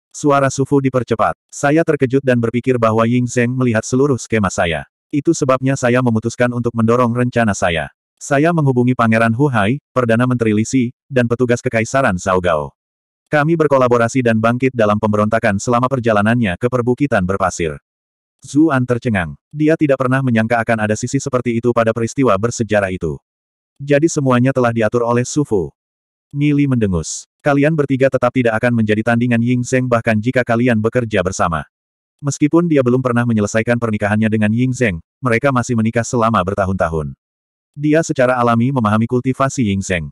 Suara Sufu dipercepat. Saya terkejut dan berpikir bahwa Ying Zheng melihat seluruh skema saya. Itu sebabnya saya memutuskan untuk mendorong rencana saya. Saya menghubungi Pangeran Hu Hai, Perdana Menteri Lisi, dan petugas Kekaisaran Zhao Gao. Kami berkolaborasi dan bangkit dalam pemberontakan selama perjalanannya ke perbukitan berpasir. Zuan tercengang. Dia tidak pernah menyangka akan ada sisi seperti itu pada peristiwa bersejarah itu. Jadi semuanya telah diatur oleh Sufu. Mili mendengus. Kalian bertiga tetap tidak akan menjadi tandingan Ying Zheng bahkan jika kalian bekerja bersama. Meskipun dia belum pernah menyelesaikan pernikahannya dengan Ying Zheng, mereka masih menikah selama bertahun-tahun. Dia secara alami memahami kultivasi Yingzheng.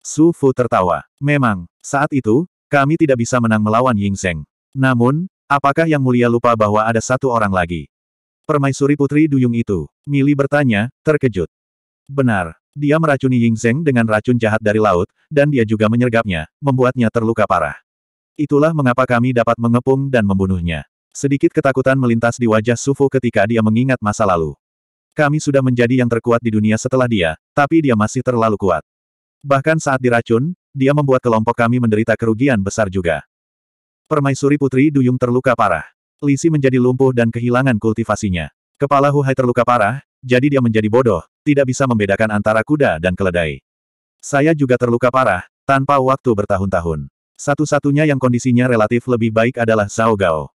Su Fu tertawa. Memang, saat itu, kami tidak bisa menang melawan Ying Yingzheng. Namun, apakah yang mulia lupa bahwa ada satu orang lagi? Permaisuri putri duyung itu, Mili bertanya, terkejut. Benar, dia meracuni Ying Yingzheng dengan racun jahat dari laut, dan dia juga menyergapnya, membuatnya terluka parah. Itulah mengapa kami dapat mengepung dan membunuhnya. Sedikit ketakutan melintas di wajah Sufu ketika dia mengingat masa lalu. Kami sudah menjadi yang terkuat di dunia setelah dia, tapi dia masih terlalu kuat. Bahkan saat diracun, dia membuat kelompok kami menderita kerugian besar juga. Permaisuri Putri Duyung terluka parah. Lisi menjadi lumpuh dan kehilangan kultivasinya. Kepala Hu Hai terluka parah, jadi dia menjadi bodoh, tidak bisa membedakan antara kuda dan keledai. Saya juga terluka parah, tanpa waktu bertahun-tahun. Satu-satunya yang kondisinya relatif lebih baik adalah Zhao Gao.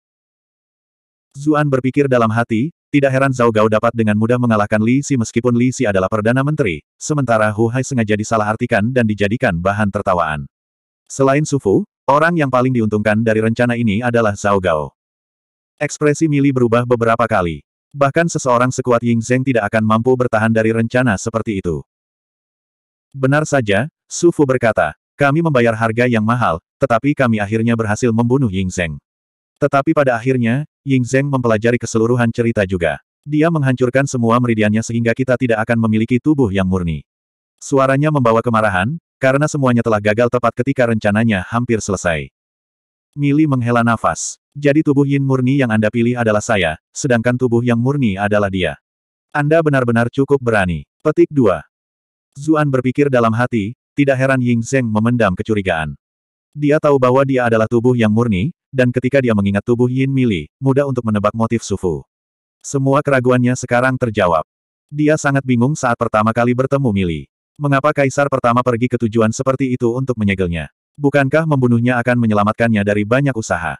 Zuan berpikir dalam hati, tidak heran Zhao Gao dapat dengan mudah mengalahkan Li Si meskipun Li Si adalah Perdana Menteri, sementara Hu Hai sengaja disalahartikan dan dijadikan bahan tertawaan. Selain Sufu, orang yang paling diuntungkan dari rencana ini adalah Zhao Gao. Ekspresi Mili berubah beberapa kali. Bahkan seseorang sekuat Ying Zheng tidak akan mampu bertahan dari rencana seperti itu. Benar saja, Sufu berkata, kami membayar harga yang mahal, tetapi kami akhirnya berhasil membunuh Ying Zheng. Tetapi pada akhirnya, Ying Zheng mempelajari keseluruhan cerita juga. Dia menghancurkan semua meridiannya sehingga kita tidak akan memiliki tubuh yang murni. Suaranya membawa kemarahan, karena semuanya telah gagal tepat ketika rencananya hampir selesai. Mili menghela nafas. Jadi tubuh Yin murni yang Anda pilih adalah saya, sedangkan tubuh yang murni adalah dia. Anda benar-benar cukup berani. Petik 2. Zuan berpikir dalam hati, tidak heran Ying Zheng memendam kecurigaan. Dia tahu bahwa dia adalah tubuh yang murni, dan ketika dia mengingat tubuh Yin Mili, mudah untuk menebak motif Sufu. Semua keraguannya sekarang terjawab. Dia sangat bingung saat pertama kali bertemu Mili. Mengapa kaisar pertama pergi ke tujuan seperti itu untuk menyegelnya? Bukankah membunuhnya akan menyelamatkannya dari banyak usaha?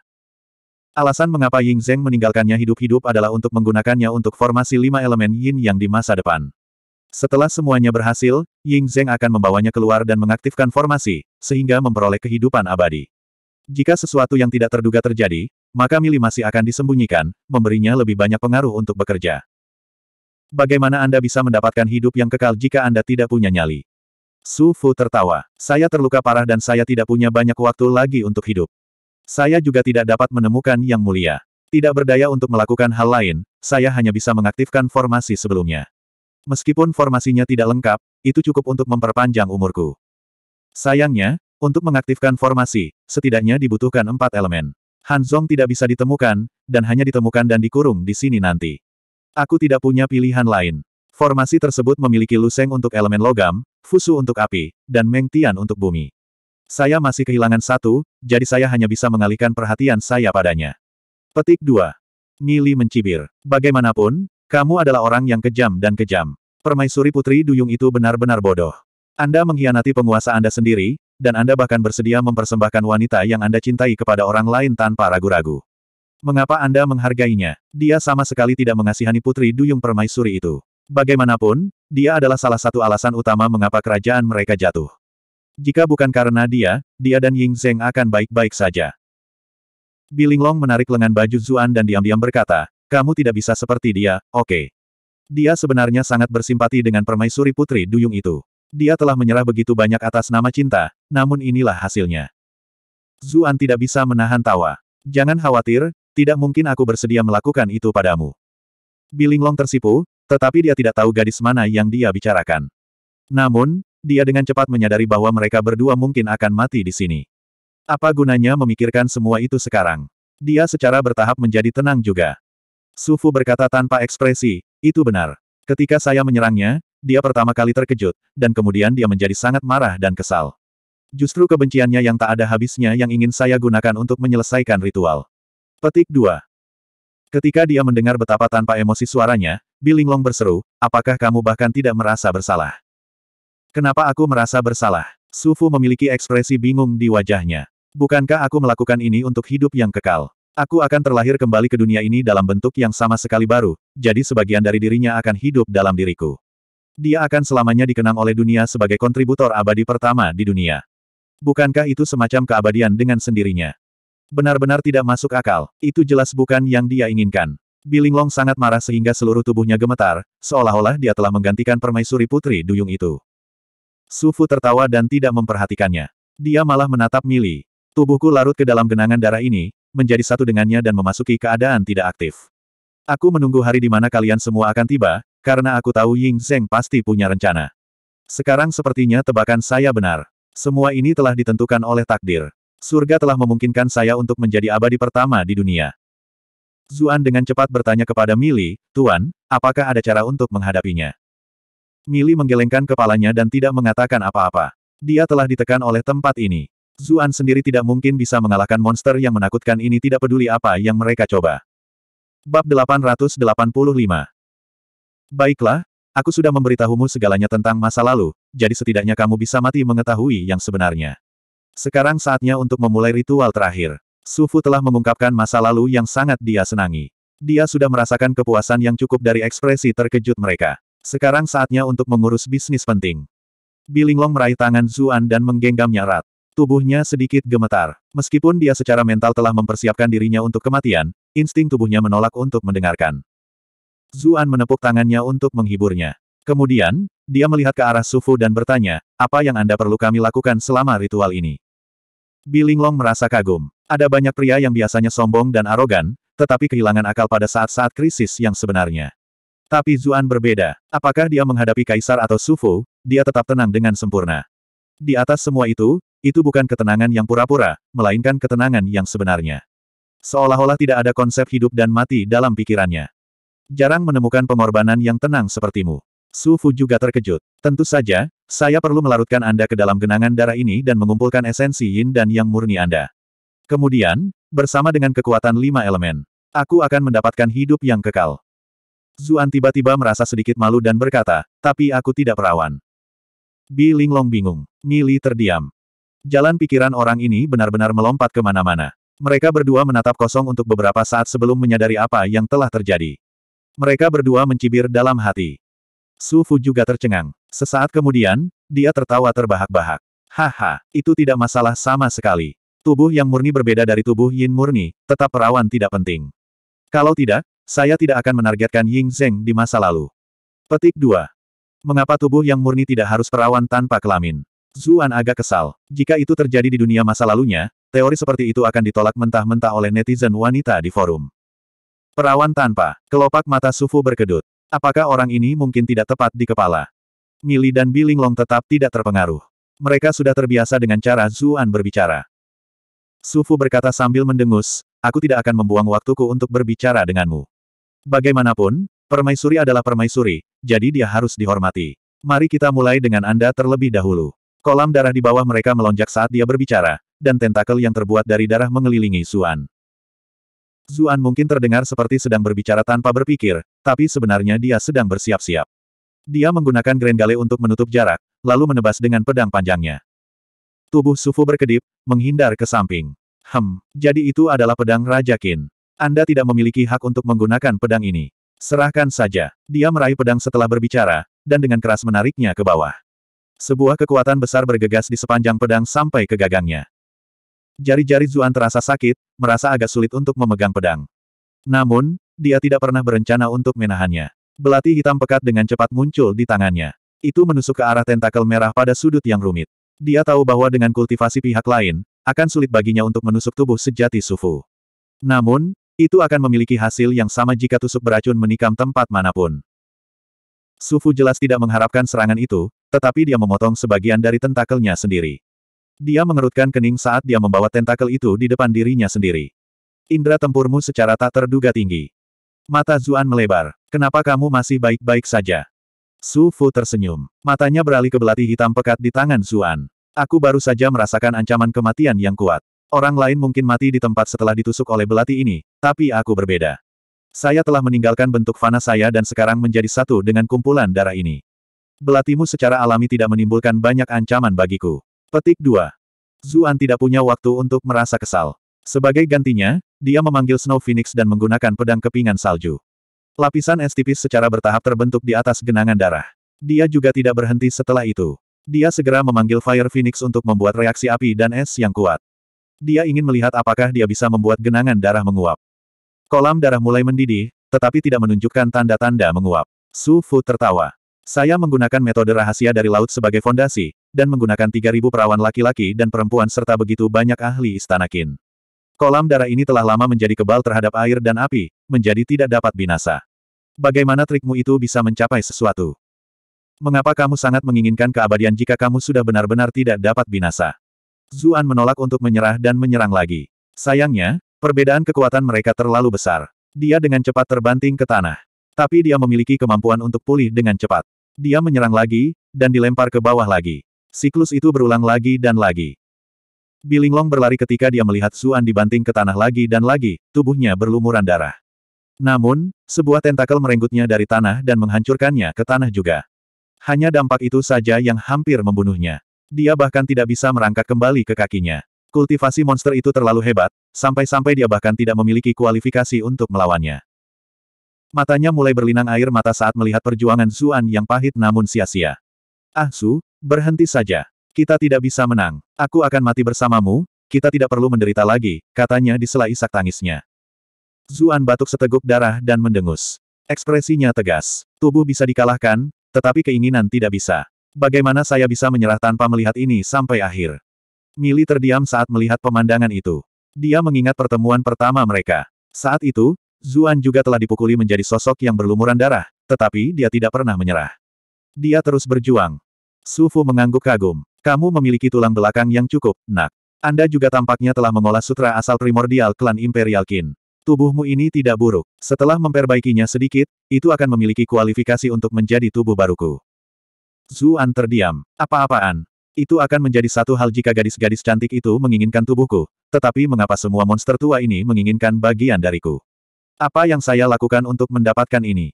Alasan mengapa Ying Zheng meninggalkannya hidup-hidup adalah untuk menggunakannya untuk formasi lima elemen Yin yang di masa depan. Setelah semuanya berhasil, Ying Zheng akan membawanya keluar dan mengaktifkan formasi, sehingga memperoleh kehidupan abadi. Jika sesuatu yang tidak terduga terjadi, maka Mili masih akan disembunyikan, memberinya lebih banyak pengaruh untuk bekerja. Bagaimana Anda bisa mendapatkan hidup yang kekal jika Anda tidak punya nyali? Su Fu tertawa. Saya terluka parah dan saya tidak punya banyak waktu lagi untuk hidup. Saya juga tidak dapat menemukan yang mulia. Tidak berdaya untuk melakukan hal lain, saya hanya bisa mengaktifkan formasi sebelumnya. Meskipun formasinya tidak lengkap, itu cukup untuk memperpanjang umurku. Sayangnya, untuk mengaktifkan formasi, setidaknya dibutuhkan empat elemen. Han Zong tidak bisa ditemukan, dan hanya ditemukan dan dikurung di sini nanti. Aku tidak punya pilihan lain. Formasi tersebut memiliki Luseng untuk elemen logam, Fusu untuk api, dan Meng untuk bumi. Saya masih kehilangan satu, jadi saya hanya bisa mengalihkan perhatian saya padanya. Petik 2. Mili mencibir. Bagaimanapun, kamu adalah orang yang kejam dan kejam. Permaisuri putri duyung itu benar-benar bodoh. Anda mengkhianati penguasa Anda sendiri, dan Anda bahkan bersedia mempersembahkan wanita yang Anda cintai kepada orang lain tanpa ragu-ragu. Mengapa Anda menghargainya? Dia sama sekali tidak mengasihani putri duyung permaisuri itu. Bagaimanapun, dia adalah salah satu alasan utama mengapa kerajaan mereka jatuh. Jika bukan karena dia, dia dan Ying Zheng akan baik-baik saja. Bilinglong menarik lengan baju Zuan dan diam-diam berkata, kamu tidak bisa seperti dia, oke. Okay. Dia sebenarnya sangat bersimpati dengan permaisuri putri duyung itu. Dia telah menyerah begitu banyak atas nama cinta, namun inilah hasilnya. Zuan tidak bisa menahan tawa. Jangan khawatir, tidak mungkin aku bersedia melakukan itu padamu. Bilinglong tersipu, tetapi dia tidak tahu gadis mana yang dia bicarakan. Namun, dia dengan cepat menyadari bahwa mereka berdua mungkin akan mati di sini. Apa gunanya memikirkan semua itu sekarang? Dia secara bertahap menjadi tenang juga. Sufu berkata tanpa ekspresi, itu benar. Ketika saya menyerangnya, dia pertama kali terkejut, dan kemudian dia menjadi sangat marah dan kesal. Justru kebenciannya yang tak ada habisnya yang ingin saya gunakan untuk menyelesaikan ritual. Petik 2. Ketika dia mendengar betapa tanpa emosi suaranya, Bilinglong berseru, apakah kamu bahkan tidak merasa bersalah? Kenapa aku merasa bersalah? Sufu memiliki ekspresi bingung di wajahnya. Bukankah aku melakukan ini untuk hidup yang kekal? Aku akan terlahir kembali ke dunia ini dalam bentuk yang sama sekali baru, jadi sebagian dari dirinya akan hidup dalam diriku. Dia akan selamanya dikenang oleh dunia sebagai kontributor abadi pertama di dunia. Bukankah itu semacam keabadian dengan sendirinya? Benar-benar tidak masuk akal, itu jelas bukan yang dia inginkan. Bilinglong sangat marah sehingga seluruh tubuhnya gemetar, seolah-olah dia telah menggantikan permaisuri putri duyung itu. Sufu tertawa dan tidak memperhatikannya. Dia malah menatap Mili. Tubuhku larut ke dalam genangan darah ini, menjadi satu dengannya dan memasuki keadaan tidak aktif. Aku menunggu hari di mana kalian semua akan tiba, karena aku tahu Ying Zheng pasti punya rencana. Sekarang sepertinya tebakan saya benar. Semua ini telah ditentukan oleh takdir. Surga telah memungkinkan saya untuk menjadi abadi pertama di dunia. Zuan dengan cepat bertanya kepada Mili, Tuan, apakah ada cara untuk menghadapinya? Mili menggelengkan kepalanya dan tidak mengatakan apa-apa. Dia telah ditekan oleh tempat ini. Zuan sendiri tidak mungkin bisa mengalahkan monster yang menakutkan ini tidak peduli apa yang mereka coba. Bab 885 Baiklah, aku sudah memberitahumu segalanya tentang masa lalu, jadi setidaknya kamu bisa mati mengetahui yang sebenarnya. Sekarang saatnya untuk memulai ritual terakhir. Sufu telah mengungkapkan masa lalu yang sangat dia senangi. Dia sudah merasakan kepuasan yang cukup dari ekspresi terkejut mereka. Sekarang saatnya untuk mengurus bisnis penting. Bilinglong meraih tangan Zuan dan menggenggamnya erat. Tubuhnya sedikit gemetar. Meskipun dia secara mental telah mempersiapkan dirinya untuk kematian, insting tubuhnya menolak untuk mendengarkan. Zuan menepuk tangannya untuk menghiburnya. Kemudian, dia melihat ke arah Sufu dan bertanya, apa yang Anda perlu kami lakukan selama ritual ini? Bilinglong merasa kagum. Ada banyak pria yang biasanya sombong dan arogan, tetapi kehilangan akal pada saat-saat krisis yang sebenarnya. Tapi Zuan berbeda. Apakah dia menghadapi kaisar atau Sufu, dia tetap tenang dengan sempurna. Di atas semua itu, itu bukan ketenangan yang pura-pura, melainkan ketenangan yang sebenarnya. Seolah-olah tidak ada konsep hidup dan mati dalam pikirannya. Jarang menemukan pengorbanan yang tenang sepertimu. Su Fu juga terkejut. Tentu saja, saya perlu melarutkan Anda ke dalam genangan darah ini dan mengumpulkan esensi yin dan yang murni Anda. Kemudian, bersama dengan kekuatan lima elemen, aku akan mendapatkan hidup yang kekal. Zuan tiba-tiba merasa sedikit malu dan berkata, tapi aku tidak perawan. Bi Linglong bingung. Mili terdiam. Jalan pikiran orang ini benar-benar melompat kemana-mana. Mereka berdua menatap kosong untuk beberapa saat sebelum menyadari apa yang telah terjadi. Mereka berdua mencibir dalam hati. Su Fu juga tercengang. Sesaat kemudian, dia tertawa terbahak-bahak. Haha, itu tidak masalah sama sekali. Tubuh yang murni berbeda dari tubuh Yin murni, tetap perawan tidak penting. Kalau tidak, saya tidak akan menargetkan Ying Zheng di masa lalu. Petik 2. Mengapa tubuh yang murni tidak harus perawan tanpa kelamin? Zuan agak kesal. Jika itu terjadi di dunia masa lalunya, teori seperti itu akan ditolak mentah-mentah oleh netizen wanita di forum. Perawan tanpa, kelopak mata Sufu berkedut. Apakah orang ini mungkin tidak tepat di kepala? Mili dan Bilinglong tetap tidak terpengaruh. Mereka sudah terbiasa dengan cara Zuan berbicara. Sufu berkata sambil mendengus, aku tidak akan membuang waktuku untuk berbicara denganmu. Bagaimanapun, permaisuri adalah permaisuri, jadi dia harus dihormati. Mari kita mulai dengan Anda terlebih dahulu. Kolam darah di bawah mereka melonjak saat dia berbicara, dan tentakel yang terbuat dari darah mengelilingi Zuan. Zuan mungkin terdengar seperti sedang berbicara tanpa berpikir, tapi sebenarnya dia sedang bersiap-siap. Dia menggunakan grand Gale untuk menutup jarak, lalu menebas dengan pedang panjangnya. Tubuh Sufu berkedip, menghindar ke samping. Hem, jadi itu adalah pedang Raja Qin. Anda tidak memiliki hak untuk menggunakan pedang ini. Serahkan saja. Dia meraih pedang setelah berbicara, dan dengan keras menariknya ke bawah. Sebuah kekuatan besar bergegas di sepanjang pedang sampai ke gagangnya. Jari-jari Zuan terasa sakit, merasa agak sulit untuk memegang pedang. Namun, dia tidak pernah berencana untuk menahannya. Belati hitam pekat dengan cepat muncul di tangannya. Itu menusuk ke arah tentakel merah pada sudut yang rumit. Dia tahu bahwa dengan kultivasi pihak lain, akan sulit baginya untuk menusuk tubuh sejati Sufu. Namun, itu akan memiliki hasil yang sama jika tusuk beracun menikam tempat manapun. Sufu jelas tidak mengharapkan serangan itu, tetapi dia memotong sebagian dari tentakelnya sendiri. Dia mengerutkan kening saat dia membawa tentakel itu di depan dirinya sendiri. Indra tempurmu secara tak terduga tinggi. Mata Zuan melebar. Kenapa kamu masih baik-baik saja? Su Fu tersenyum. Matanya beralih ke belati hitam pekat di tangan Zuan. Aku baru saja merasakan ancaman kematian yang kuat. Orang lain mungkin mati di tempat setelah ditusuk oleh belati ini, tapi aku berbeda. Saya telah meninggalkan bentuk fana saya dan sekarang menjadi satu dengan kumpulan darah ini. Belatimu secara alami tidak menimbulkan banyak ancaman bagiku. Petik 2. Zuan tidak punya waktu untuk merasa kesal. Sebagai gantinya, dia memanggil Snow Phoenix dan menggunakan pedang kepingan salju. Lapisan es tipis secara bertahap terbentuk di atas genangan darah. Dia juga tidak berhenti setelah itu. Dia segera memanggil Fire Phoenix untuk membuat reaksi api dan es yang kuat. Dia ingin melihat apakah dia bisa membuat genangan darah menguap. Kolam darah mulai mendidih, tetapi tidak menunjukkan tanda-tanda menguap. Su Fu tertawa. Saya menggunakan metode rahasia dari laut sebagai fondasi, dan menggunakan 3.000 perawan laki-laki dan perempuan serta begitu banyak ahli istana Qin. Kolam darah ini telah lama menjadi kebal terhadap air dan api, menjadi tidak dapat binasa. Bagaimana trikmu itu bisa mencapai sesuatu? Mengapa kamu sangat menginginkan keabadian jika kamu sudah benar-benar tidak dapat binasa? Zuan menolak untuk menyerah dan menyerang lagi. Sayangnya, perbedaan kekuatan mereka terlalu besar. Dia dengan cepat terbanting ke tanah. Tapi dia memiliki kemampuan untuk pulih dengan cepat. Dia menyerang lagi, dan dilempar ke bawah lagi. Siklus itu berulang lagi dan lagi. Bilinglong berlari ketika dia melihat Suan dibanting ke tanah lagi dan lagi, tubuhnya berlumuran darah. Namun, sebuah tentakel merenggutnya dari tanah dan menghancurkannya ke tanah juga. Hanya dampak itu saja yang hampir membunuhnya. Dia bahkan tidak bisa merangkak kembali ke kakinya. Kultivasi monster itu terlalu hebat, sampai-sampai dia bahkan tidak memiliki kualifikasi untuk melawannya. Matanya mulai berlinang air mata saat melihat perjuangan Suan yang pahit namun sia-sia. Ah Su, Berhenti saja. Kita tidak bisa menang. Aku akan mati bersamamu, kita tidak perlu menderita lagi, katanya di sela isak tangisnya. Zuan batuk seteguk darah dan mendengus. Ekspresinya tegas. Tubuh bisa dikalahkan, tetapi keinginan tidak bisa. Bagaimana saya bisa menyerah tanpa melihat ini sampai akhir? Mili terdiam saat melihat pemandangan itu. Dia mengingat pertemuan pertama mereka. Saat itu, Zuan juga telah dipukuli menjadi sosok yang berlumuran darah, tetapi dia tidak pernah menyerah. Dia terus berjuang. Sufu mengangguk kagum. Kamu memiliki tulang belakang yang cukup, nak. Anda juga tampaknya telah mengolah sutra asal primordial klan Imperial Qin. Tubuhmu ini tidak buruk. Setelah memperbaikinya sedikit, itu akan memiliki kualifikasi untuk menjadi tubuh baruku. Zuan terdiam. Apa-apaan? Itu akan menjadi satu hal jika gadis-gadis cantik itu menginginkan tubuhku, tetapi mengapa semua monster tua ini menginginkan bagian dariku? Apa yang saya lakukan untuk mendapatkan ini?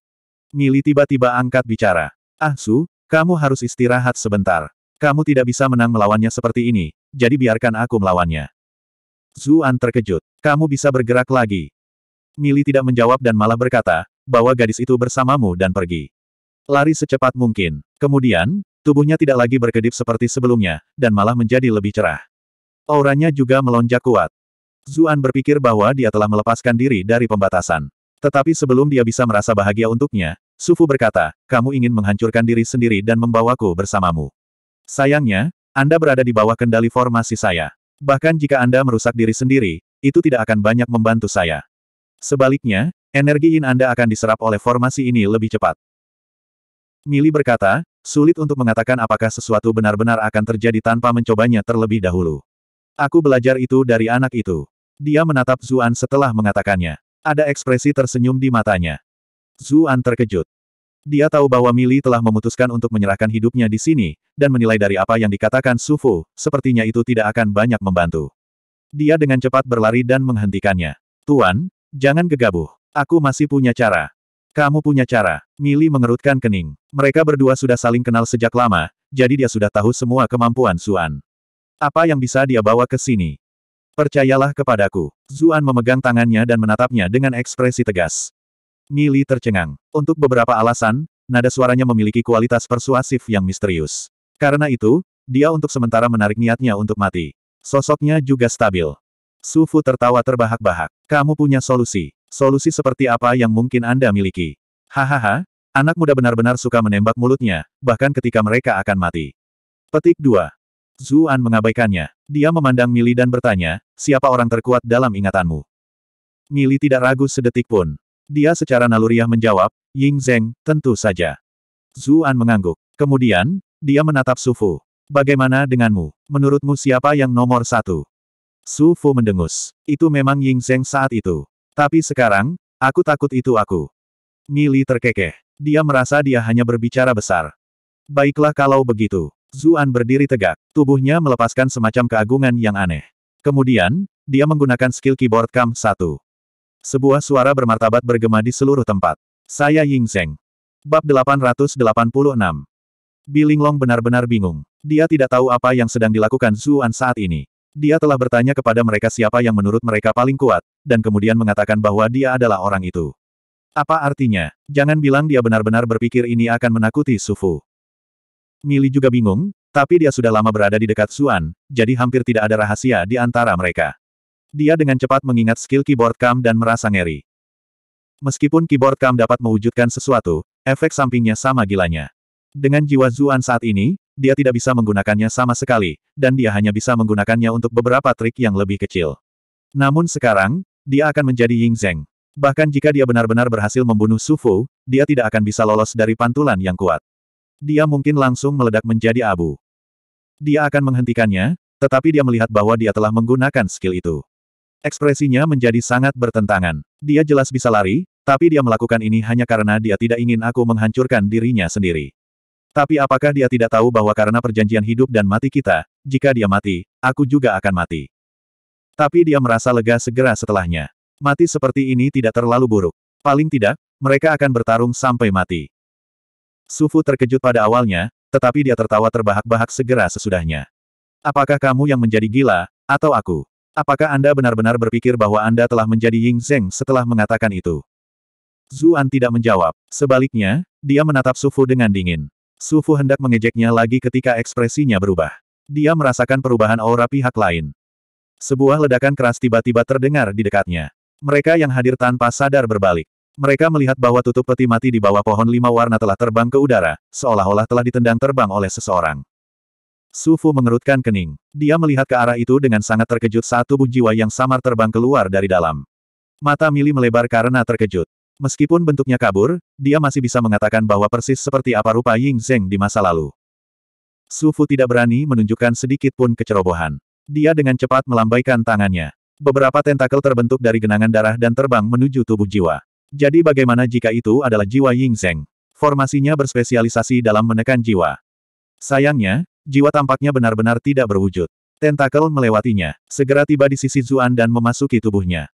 Mili tiba-tiba angkat bicara. Ah Su, kamu harus istirahat sebentar. Kamu tidak bisa menang melawannya seperti ini, jadi biarkan aku melawannya. Zuan terkejut. Kamu bisa bergerak lagi. Mili tidak menjawab dan malah berkata, bahwa gadis itu bersamamu dan pergi. Lari secepat mungkin. Kemudian, tubuhnya tidak lagi berkedip seperti sebelumnya, dan malah menjadi lebih cerah. Auranya juga melonjak kuat. Zuan berpikir bahwa dia telah melepaskan diri dari pembatasan. Tetapi sebelum dia bisa merasa bahagia untuknya, Sufu berkata, kamu ingin menghancurkan diri sendiri dan membawaku bersamamu. Sayangnya, Anda berada di bawah kendali formasi saya. Bahkan jika Anda merusak diri sendiri, itu tidak akan banyak membantu saya. Sebaliknya, energi yin Anda akan diserap oleh formasi ini lebih cepat. Mili berkata, sulit untuk mengatakan apakah sesuatu benar-benar akan terjadi tanpa mencobanya terlebih dahulu. Aku belajar itu dari anak itu. Dia menatap Zuan setelah mengatakannya. Ada ekspresi tersenyum di matanya. Zuan terkejut. Dia tahu bahwa Mili telah memutuskan untuk menyerahkan hidupnya di sini, dan menilai dari apa yang dikatakan Sufu, sepertinya itu tidak akan banyak membantu. Dia dengan cepat berlari dan menghentikannya. Tuan, jangan gegabah. Aku masih punya cara. Kamu punya cara. Mili mengerutkan kening. Mereka berdua sudah saling kenal sejak lama, jadi dia sudah tahu semua kemampuan Zuan. Apa yang bisa dia bawa ke sini? Percayalah kepadaku. Zuan memegang tangannya dan menatapnya dengan ekspresi tegas. Nili tercengang. Untuk beberapa alasan, nada suaranya memiliki kualitas persuasif yang misterius. Karena itu, dia untuk sementara menarik niatnya untuk mati. Sosoknya juga stabil. Sufu tertawa terbahak-bahak. Kamu punya solusi. Solusi seperti apa yang mungkin Anda miliki? Hahaha, anak muda benar-benar suka menembak mulutnya, bahkan ketika mereka akan mati. Petik 2. Zuan mengabaikannya. Dia memandang Mili dan bertanya, siapa orang terkuat dalam ingatanmu? Mili tidak ragu sedetik pun. Dia secara naluriah menjawab, Ying Zeng, tentu saja. Zuan mengangguk. Kemudian, dia menatap Su Fu. Bagaimana denganmu? Menurutmu siapa yang nomor satu? Su Fu mendengus. Itu memang Ying Zeng saat itu. Tapi sekarang, aku takut itu aku. Mili terkekeh. Dia merasa dia hanya berbicara besar. Baiklah kalau begitu. Zuan berdiri tegak. Tubuhnya melepaskan semacam keagungan yang aneh. Kemudian, dia menggunakan skill keyboard Kam 1. Sebuah suara bermartabat bergema di seluruh tempat. Saya Ying Zeng. Bab 886. Bilinglong benar-benar bingung. Dia tidak tahu apa yang sedang dilakukan Zuan saat ini. Dia telah bertanya kepada mereka siapa yang menurut mereka paling kuat, dan kemudian mengatakan bahwa dia adalah orang itu. Apa artinya? Jangan bilang dia benar-benar berpikir ini akan menakuti Sufu. Mili juga bingung, tapi dia sudah lama berada di dekat Suan, jadi hampir tidak ada rahasia di antara mereka. Dia dengan cepat mengingat skill keyboard cam dan merasa ngeri. Meskipun keyboard cam dapat mewujudkan sesuatu, efek sampingnya sama gilanya. Dengan jiwa Zuan saat ini, dia tidak bisa menggunakannya sama sekali, dan dia hanya bisa menggunakannya untuk beberapa trik yang lebih kecil. Namun sekarang, dia akan menjadi Ying Zeng. Bahkan jika dia benar-benar berhasil membunuh Su Fu, dia tidak akan bisa lolos dari pantulan yang kuat. Dia mungkin langsung meledak menjadi abu. Dia akan menghentikannya, tetapi dia melihat bahwa dia telah menggunakan skill itu. Ekspresinya menjadi sangat bertentangan. Dia jelas bisa lari, tapi dia melakukan ini hanya karena dia tidak ingin aku menghancurkan dirinya sendiri. Tapi apakah dia tidak tahu bahwa karena perjanjian hidup dan mati kita, jika dia mati, aku juga akan mati. Tapi dia merasa lega segera setelahnya. Mati seperti ini tidak terlalu buruk. Paling tidak, mereka akan bertarung sampai mati. Sufu terkejut pada awalnya, tetapi dia tertawa terbahak-bahak segera sesudahnya. Apakah kamu yang menjadi gila, atau aku? Apakah Anda benar-benar berpikir bahwa Anda telah menjadi Ying Zheng setelah mengatakan itu? Zuan tidak menjawab. Sebaliknya, dia menatap Sufu dengan dingin. Sufu hendak mengejeknya lagi ketika ekspresinya berubah. Dia merasakan perubahan aura pihak lain. Sebuah ledakan keras tiba-tiba terdengar di dekatnya. Mereka yang hadir tanpa sadar berbalik. Mereka melihat bahwa tutup peti mati di bawah pohon lima warna telah terbang ke udara, seolah-olah telah ditendang terbang oleh seseorang. Sufu mengerutkan kening. Dia melihat ke arah itu dengan sangat terkejut saat tubuh jiwa yang samar terbang keluar dari dalam. Mata Mili melebar karena terkejut. Meskipun bentuknya kabur, dia masih bisa mengatakan bahwa persis seperti apa rupa Ying Zheng di masa lalu. Sufu tidak berani menunjukkan sedikit pun kecerobohan. Dia dengan cepat melambaikan tangannya. Beberapa tentakel terbentuk dari genangan darah dan terbang menuju tubuh jiwa. Jadi bagaimana jika itu adalah jiwa Ying Zheng? Formasinya berspesialisasi dalam menekan jiwa. Sayangnya, Jiwa tampaknya benar-benar tidak berwujud. Tentakel melewatinya, segera tiba di sisi Zuan dan memasuki tubuhnya.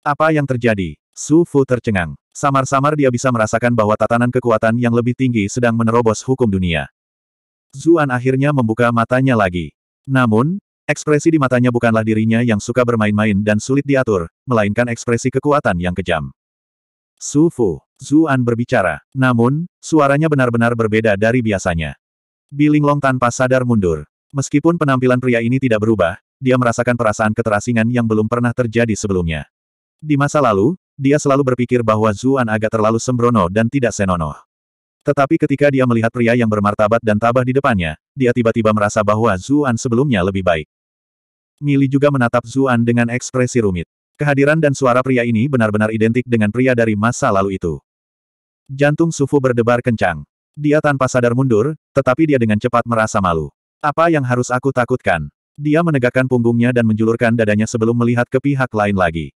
Apa yang terjadi? Su Fu tercengang. Samar-samar dia bisa merasakan bahwa tatanan kekuatan yang lebih tinggi sedang menerobos hukum dunia. Zuan akhirnya membuka matanya lagi. Namun, ekspresi di matanya bukanlah dirinya yang suka bermain-main dan sulit diatur, melainkan ekspresi kekuatan yang kejam. Su Fu, Zuan berbicara. Namun, suaranya benar-benar berbeda dari biasanya. Bilinglong tanpa sadar mundur. Meskipun penampilan pria ini tidak berubah, dia merasakan perasaan keterasingan yang belum pernah terjadi sebelumnya. Di masa lalu, dia selalu berpikir bahwa Zuan agak terlalu sembrono dan tidak senonoh. Tetapi ketika dia melihat pria yang bermartabat dan tabah di depannya, dia tiba-tiba merasa bahwa Zuan sebelumnya lebih baik. Mili juga menatap Zuan dengan ekspresi rumit. Kehadiran dan suara pria ini benar-benar identik dengan pria dari masa lalu itu. Jantung Sufu berdebar kencang. Dia tanpa sadar mundur, tetapi dia dengan cepat merasa malu. Apa yang harus aku takutkan? Dia menegakkan punggungnya dan menjulurkan dadanya sebelum melihat ke pihak lain lagi.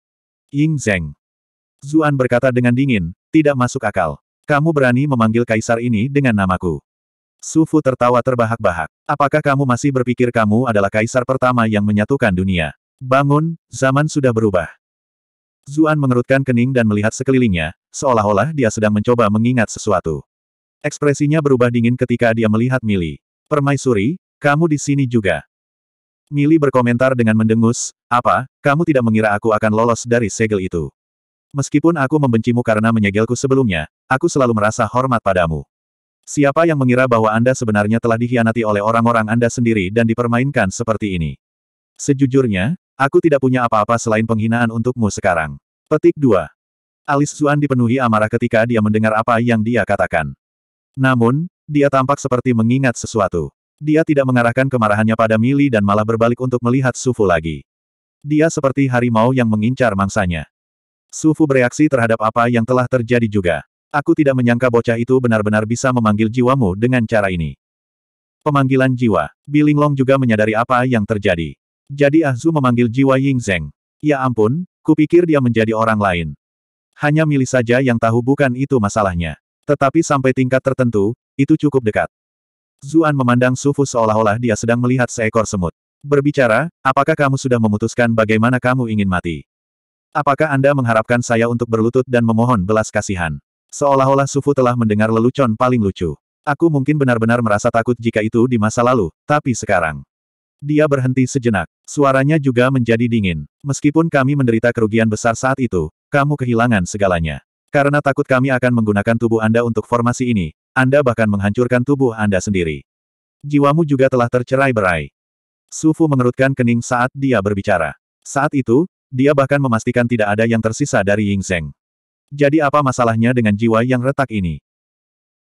Ying Zeng. Zuan berkata dengan dingin, tidak masuk akal. Kamu berani memanggil kaisar ini dengan namaku. Sufu tertawa terbahak-bahak. Apakah kamu masih berpikir kamu adalah kaisar pertama yang menyatukan dunia? Bangun, zaman sudah berubah. Zuan mengerutkan kening dan melihat sekelilingnya, seolah-olah dia sedang mencoba mengingat sesuatu. Ekspresinya berubah dingin ketika dia melihat Mili. Permaisuri, kamu di sini juga. Mili berkomentar dengan mendengus, apa, kamu tidak mengira aku akan lolos dari segel itu. Meskipun aku membencimu karena menyegelku sebelumnya, aku selalu merasa hormat padamu. Siapa yang mengira bahwa Anda sebenarnya telah dikhianati oleh orang-orang Anda sendiri dan dipermainkan seperti ini? Sejujurnya, aku tidak punya apa-apa selain penghinaan untukmu sekarang. Petik 2. Alis Zuan dipenuhi amarah ketika dia mendengar apa yang dia katakan. Namun, dia tampak seperti mengingat sesuatu. Dia tidak mengarahkan kemarahannya pada Mili dan malah berbalik untuk melihat Sufu lagi. Dia seperti harimau yang mengincar mangsanya. Sufu bereaksi terhadap apa yang telah terjadi juga. Aku tidak menyangka bocah itu benar-benar bisa memanggil jiwamu dengan cara ini. Pemanggilan jiwa. Bilinglong juga menyadari apa yang terjadi. Jadi Ahzu memanggil jiwa Ying Zheng. Ya ampun, kupikir dia menjadi orang lain. Hanya Mili saja yang tahu bukan itu masalahnya. Tetapi sampai tingkat tertentu, itu cukup dekat. Zuan memandang Sufu seolah-olah dia sedang melihat seekor semut. Berbicara, apakah kamu sudah memutuskan bagaimana kamu ingin mati? Apakah Anda mengharapkan saya untuk berlutut dan memohon belas kasihan? Seolah-olah Sufu telah mendengar lelucon paling lucu. Aku mungkin benar-benar merasa takut jika itu di masa lalu, tapi sekarang. Dia berhenti sejenak. Suaranya juga menjadi dingin. Meskipun kami menderita kerugian besar saat itu, kamu kehilangan segalanya. Karena takut kami akan menggunakan tubuh Anda untuk formasi ini, Anda bahkan menghancurkan tubuh Anda sendiri. Jiwamu juga telah tercerai berai. Sufu mengerutkan kening saat dia berbicara. Saat itu, dia bahkan memastikan tidak ada yang tersisa dari Ying Zheng. Jadi apa masalahnya dengan jiwa yang retak ini?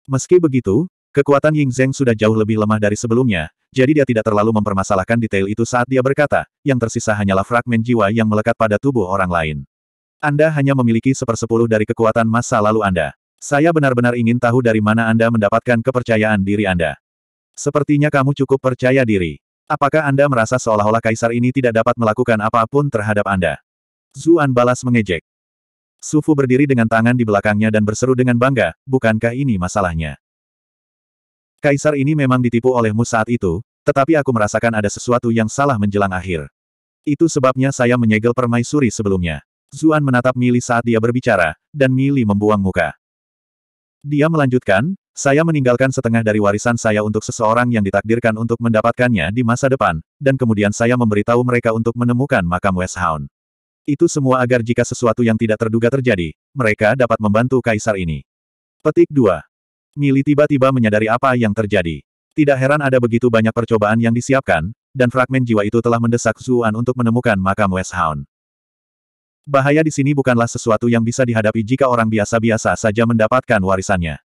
Meski begitu, Kekuatan Ying Zheng sudah jauh lebih lemah dari sebelumnya, jadi dia tidak terlalu mempermasalahkan detail itu saat dia berkata, yang tersisa hanyalah fragmen jiwa yang melekat pada tubuh orang lain. Anda hanya memiliki sepersepuluh dari kekuatan masa lalu Anda. Saya benar-benar ingin tahu dari mana Anda mendapatkan kepercayaan diri Anda. Sepertinya kamu cukup percaya diri. Apakah Anda merasa seolah-olah kaisar ini tidak dapat melakukan apapun terhadap Anda? Zuan balas mengejek. Sufu berdiri dengan tangan di belakangnya dan berseru dengan bangga, bukankah ini masalahnya? Kaisar ini memang ditipu olehmu saat itu, tetapi aku merasakan ada sesuatu yang salah menjelang akhir. Itu sebabnya saya menyegel permaisuri sebelumnya. Zuan menatap Mili saat dia berbicara, dan Mili membuang muka. Dia melanjutkan, saya meninggalkan setengah dari warisan saya untuk seseorang yang ditakdirkan untuk mendapatkannya di masa depan, dan kemudian saya memberitahu mereka untuk menemukan makam Westhound. Itu semua agar jika sesuatu yang tidak terduga terjadi, mereka dapat membantu kaisar ini. Petik 2. Mili tiba-tiba menyadari apa yang terjadi. Tidak heran ada begitu banyak percobaan yang disiapkan, dan fragmen jiwa itu telah mendesak Zuan untuk menemukan makam Westhound. Bahaya di sini bukanlah sesuatu yang bisa dihadapi jika orang biasa-biasa saja mendapatkan warisannya.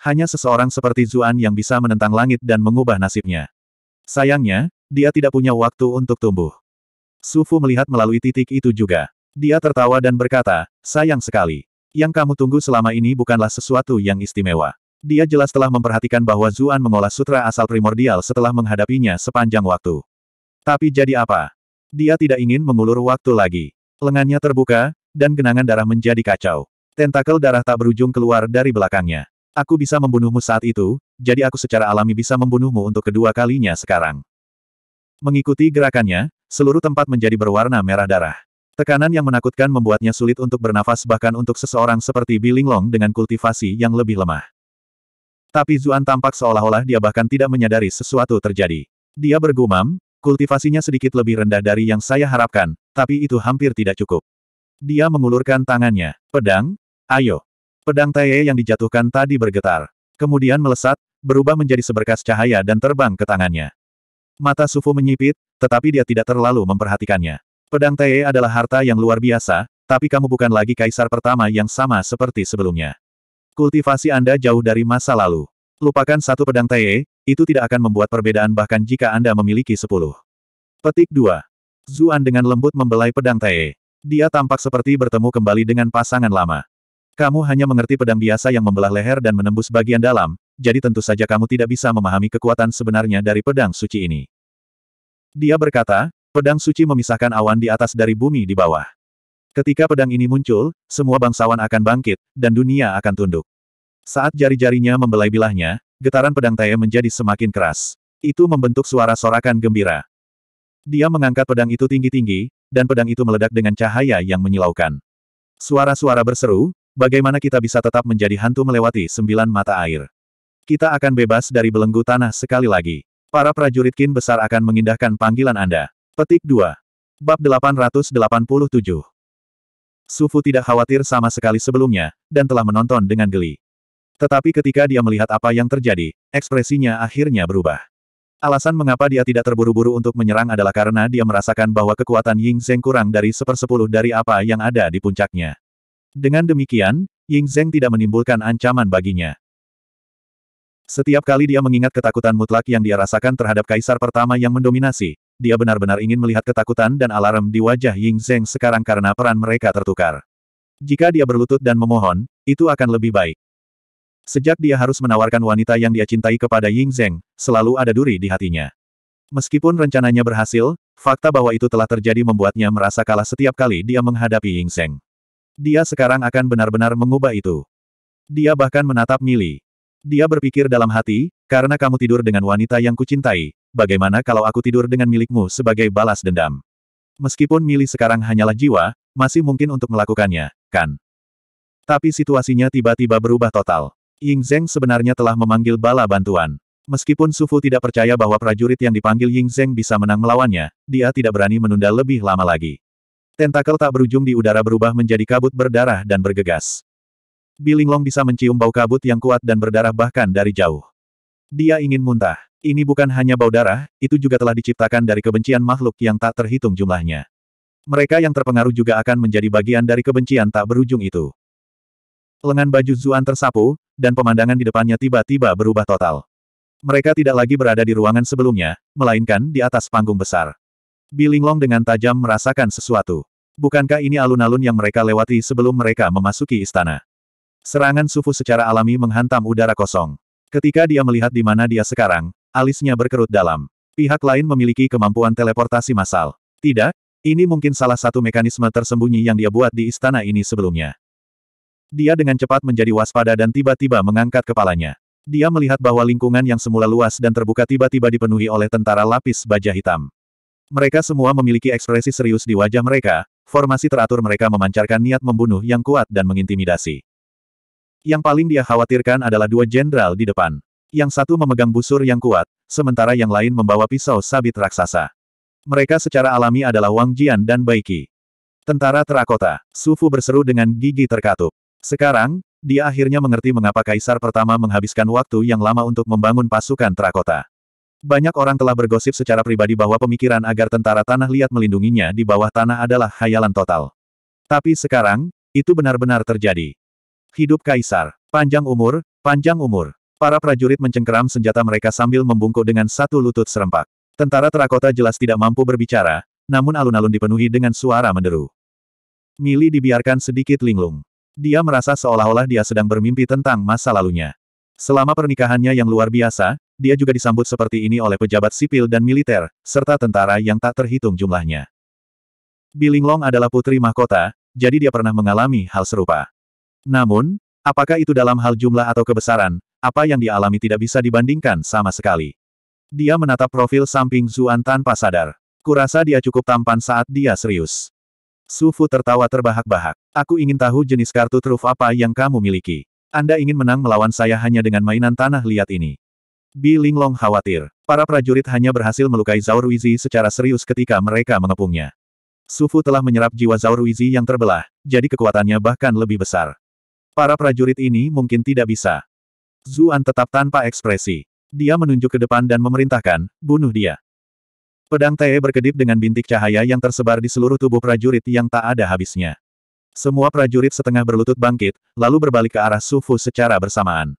Hanya seseorang seperti Zuan yang bisa menentang langit dan mengubah nasibnya. Sayangnya, dia tidak punya waktu untuk tumbuh. Sufu melihat melalui titik itu juga. Dia tertawa dan berkata, sayang sekali. Yang kamu tunggu selama ini bukanlah sesuatu yang istimewa. Dia jelas telah memperhatikan bahwa Zuan mengolah sutra asal primordial setelah menghadapinya sepanjang waktu. Tapi jadi apa? Dia tidak ingin mengulur waktu lagi. Lengannya terbuka, dan genangan darah menjadi kacau. Tentakel darah tak berujung keluar dari belakangnya. Aku bisa membunuhmu saat itu, jadi aku secara alami bisa membunuhmu untuk kedua kalinya sekarang. Mengikuti gerakannya, seluruh tempat menjadi berwarna merah darah. Tekanan yang menakutkan membuatnya sulit untuk bernafas bahkan untuk seseorang seperti Long dengan kultivasi yang lebih lemah. Tapi Zuan tampak seolah-olah dia bahkan tidak menyadari sesuatu terjadi. Dia bergumam, Kultivasinya sedikit lebih rendah dari yang saya harapkan, tapi itu hampir tidak cukup. Dia mengulurkan tangannya. Pedang? Ayo. Pedang Tae yang dijatuhkan tadi bergetar. Kemudian melesat, berubah menjadi seberkas cahaya dan terbang ke tangannya. Mata Sufu menyipit, tetapi dia tidak terlalu memperhatikannya. Pedang Tae adalah harta yang luar biasa, tapi kamu bukan lagi kaisar pertama yang sama seperti sebelumnya. Kultivasi Anda jauh dari masa lalu. Lupakan satu pedang Tae, itu tidak akan membuat perbedaan bahkan jika Anda memiliki sepuluh. Petik 2. Zuan dengan lembut membelai pedang Tae. Dia tampak seperti bertemu kembali dengan pasangan lama. Kamu hanya mengerti pedang biasa yang membelah leher dan menembus bagian dalam, jadi tentu saja kamu tidak bisa memahami kekuatan sebenarnya dari pedang suci ini. Dia berkata, pedang suci memisahkan awan di atas dari bumi di bawah. Ketika pedang ini muncul, semua bangsawan akan bangkit, dan dunia akan tunduk. Saat jari-jarinya membelai bilahnya, Getaran pedang Tae menjadi semakin keras. Itu membentuk suara sorakan gembira. Dia mengangkat pedang itu tinggi-tinggi, dan pedang itu meledak dengan cahaya yang menyilaukan. Suara-suara berseru, bagaimana kita bisa tetap menjadi hantu melewati sembilan mata air. Kita akan bebas dari belenggu tanah sekali lagi. Para prajurit kin besar akan mengindahkan panggilan Anda. Petik 2. Bab 887 Sufu tidak khawatir sama sekali sebelumnya, dan telah menonton dengan geli. Tetapi ketika dia melihat apa yang terjadi, ekspresinya akhirnya berubah. Alasan mengapa dia tidak terburu-buru untuk menyerang adalah karena dia merasakan bahwa kekuatan Ying Zheng kurang dari sepersepuluh dari apa yang ada di puncaknya. Dengan demikian, Ying Zheng tidak menimbulkan ancaman baginya. Setiap kali dia mengingat ketakutan mutlak yang dia rasakan terhadap kaisar pertama yang mendominasi, dia benar-benar ingin melihat ketakutan dan alarm di wajah Ying Zheng sekarang karena peran mereka tertukar. Jika dia berlutut dan memohon, itu akan lebih baik. Sejak dia harus menawarkan wanita yang dia cintai kepada Ying Zheng, selalu ada duri di hatinya. Meskipun rencananya berhasil, fakta bahwa itu telah terjadi membuatnya merasa kalah setiap kali dia menghadapi Ying Zheng. Dia sekarang akan benar-benar mengubah itu. Dia bahkan menatap Mili. Dia berpikir dalam hati, karena kamu tidur dengan wanita yang kucintai, bagaimana kalau aku tidur dengan milikmu sebagai balas dendam? Meskipun Mili sekarang hanyalah jiwa, masih mungkin untuk melakukannya, kan? Tapi situasinya tiba-tiba berubah total. Ying Zheng sebenarnya telah memanggil bala bantuan. Meskipun Sufu tidak percaya bahwa prajurit yang dipanggil Ying Zheng bisa menang melawannya, dia tidak berani menunda lebih lama lagi. Tentakel tak berujung di udara berubah menjadi kabut berdarah dan bergegas. Bilinglong bisa mencium bau kabut yang kuat dan berdarah bahkan dari jauh. Dia ingin muntah. Ini bukan hanya bau darah, itu juga telah diciptakan dari kebencian makhluk yang tak terhitung jumlahnya. Mereka yang terpengaruh juga akan menjadi bagian dari kebencian tak berujung itu. Lengan baju Zuan tersapu, dan pemandangan di depannya tiba-tiba berubah total. Mereka tidak lagi berada di ruangan sebelumnya, melainkan di atas panggung besar. Bilinglong dengan tajam merasakan sesuatu. Bukankah ini alun-alun yang mereka lewati sebelum mereka memasuki istana? Serangan sufu secara alami menghantam udara kosong. Ketika dia melihat di mana dia sekarang, alisnya berkerut dalam. Pihak lain memiliki kemampuan teleportasi massal. Tidak, ini mungkin salah satu mekanisme tersembunyi yang dia buat di istana ini sebelumnya. Dia dengan cepat menjadi waspada dan tiba-tiba mengangkat kepalanya. Dia melihat bahwa lingkungan yang semula luas dan terbuka tiba-tiba dipenuhi oleh tentara lapis baja hitam. Mereka semua memiliki ekspresi serius di wajah mereka, formasi teratur mereka memancarkan niat membunuh yang kuat dan mengintimidasi. Yang paling dia khawatirkan adalah dua jenderal di depan. Yang satu memegang busur yang kuat, sementara yang lain membawa pisau sabit raksasa. Mereka secara alami adalah Wang Jian dan Baiki. Tentara terakota, Sufu berseru dengan gigi terkatup. Sekarang, dia akhirnya mengerti mengapa Kaisar pertama menghabiskan waktu yang lama untuk membangun pasukan terakota. Banyak orang telah bergosip secara pribadi bahwa pemikiran agar tentara tanah liat melindunginya di bawah tanah adalah khayalan total. Tapi sekarang, itu benar-benar terjadi. Hidup Kaisar, panjang umur, panjang umur. Para prajurit mencengkeram senjata mereka sambil membungkuk dengan satu lutut serempak. Tentara terakota jelas tidak mampu berbicara, namun alun-alun dipenuhi dengan suara menderu. Mili dibiarkan sedikit linglung. Dia merasa seolah-olah dia sedang bermimpi tentang masa lalunya. Selama pernikahannya yang luar biasa, dia juga disambut seperti ini oleh pejabat sipil dan militer, serta tentara yang tak terhitung jumlahnya. Bilinglong adalah putri mahkota, jadi dia pernah mengalami hal serupa. Namun, apakah itu dalam hal jumlah atau kebesaran, apa yang dialami tidak bisa dibandingkan sama sekali. Dia menatap profil samping Zuan tanpa sadar. Kurasa dia cukup tampan saat dia serius. Su Fu tertawa terbahak-bahak. Aku ingin tahu jenis kartu truf apa yang kamu miliki. Anda ingin menang melawan saya hanya dengan mainan tanah liat ini. Bi Linglong khawatir. Para prajurit hanya berhasil melukai Zhao Ruizi secara serius ketika mereka mengepungnya. Sufu telah menyerap jiwa Zhao Ruizi yang terbelah, jadi kekuatannya bahkan lebih besar. Para prajurit ini mungkin tidak bisa. Zuan tetap tanpa ekspresi. Dia menunjuk ke depan dan memerintahkan, bunuh dia. Pedang Tae berkedip dengan bintik cahaya yang tersebar di seluruh tubuh prajurit yang tak ada habisnya. Semua prajurit setengah berlutut bangkit, lalu berbalik ke arah Sufu secara bersamaan.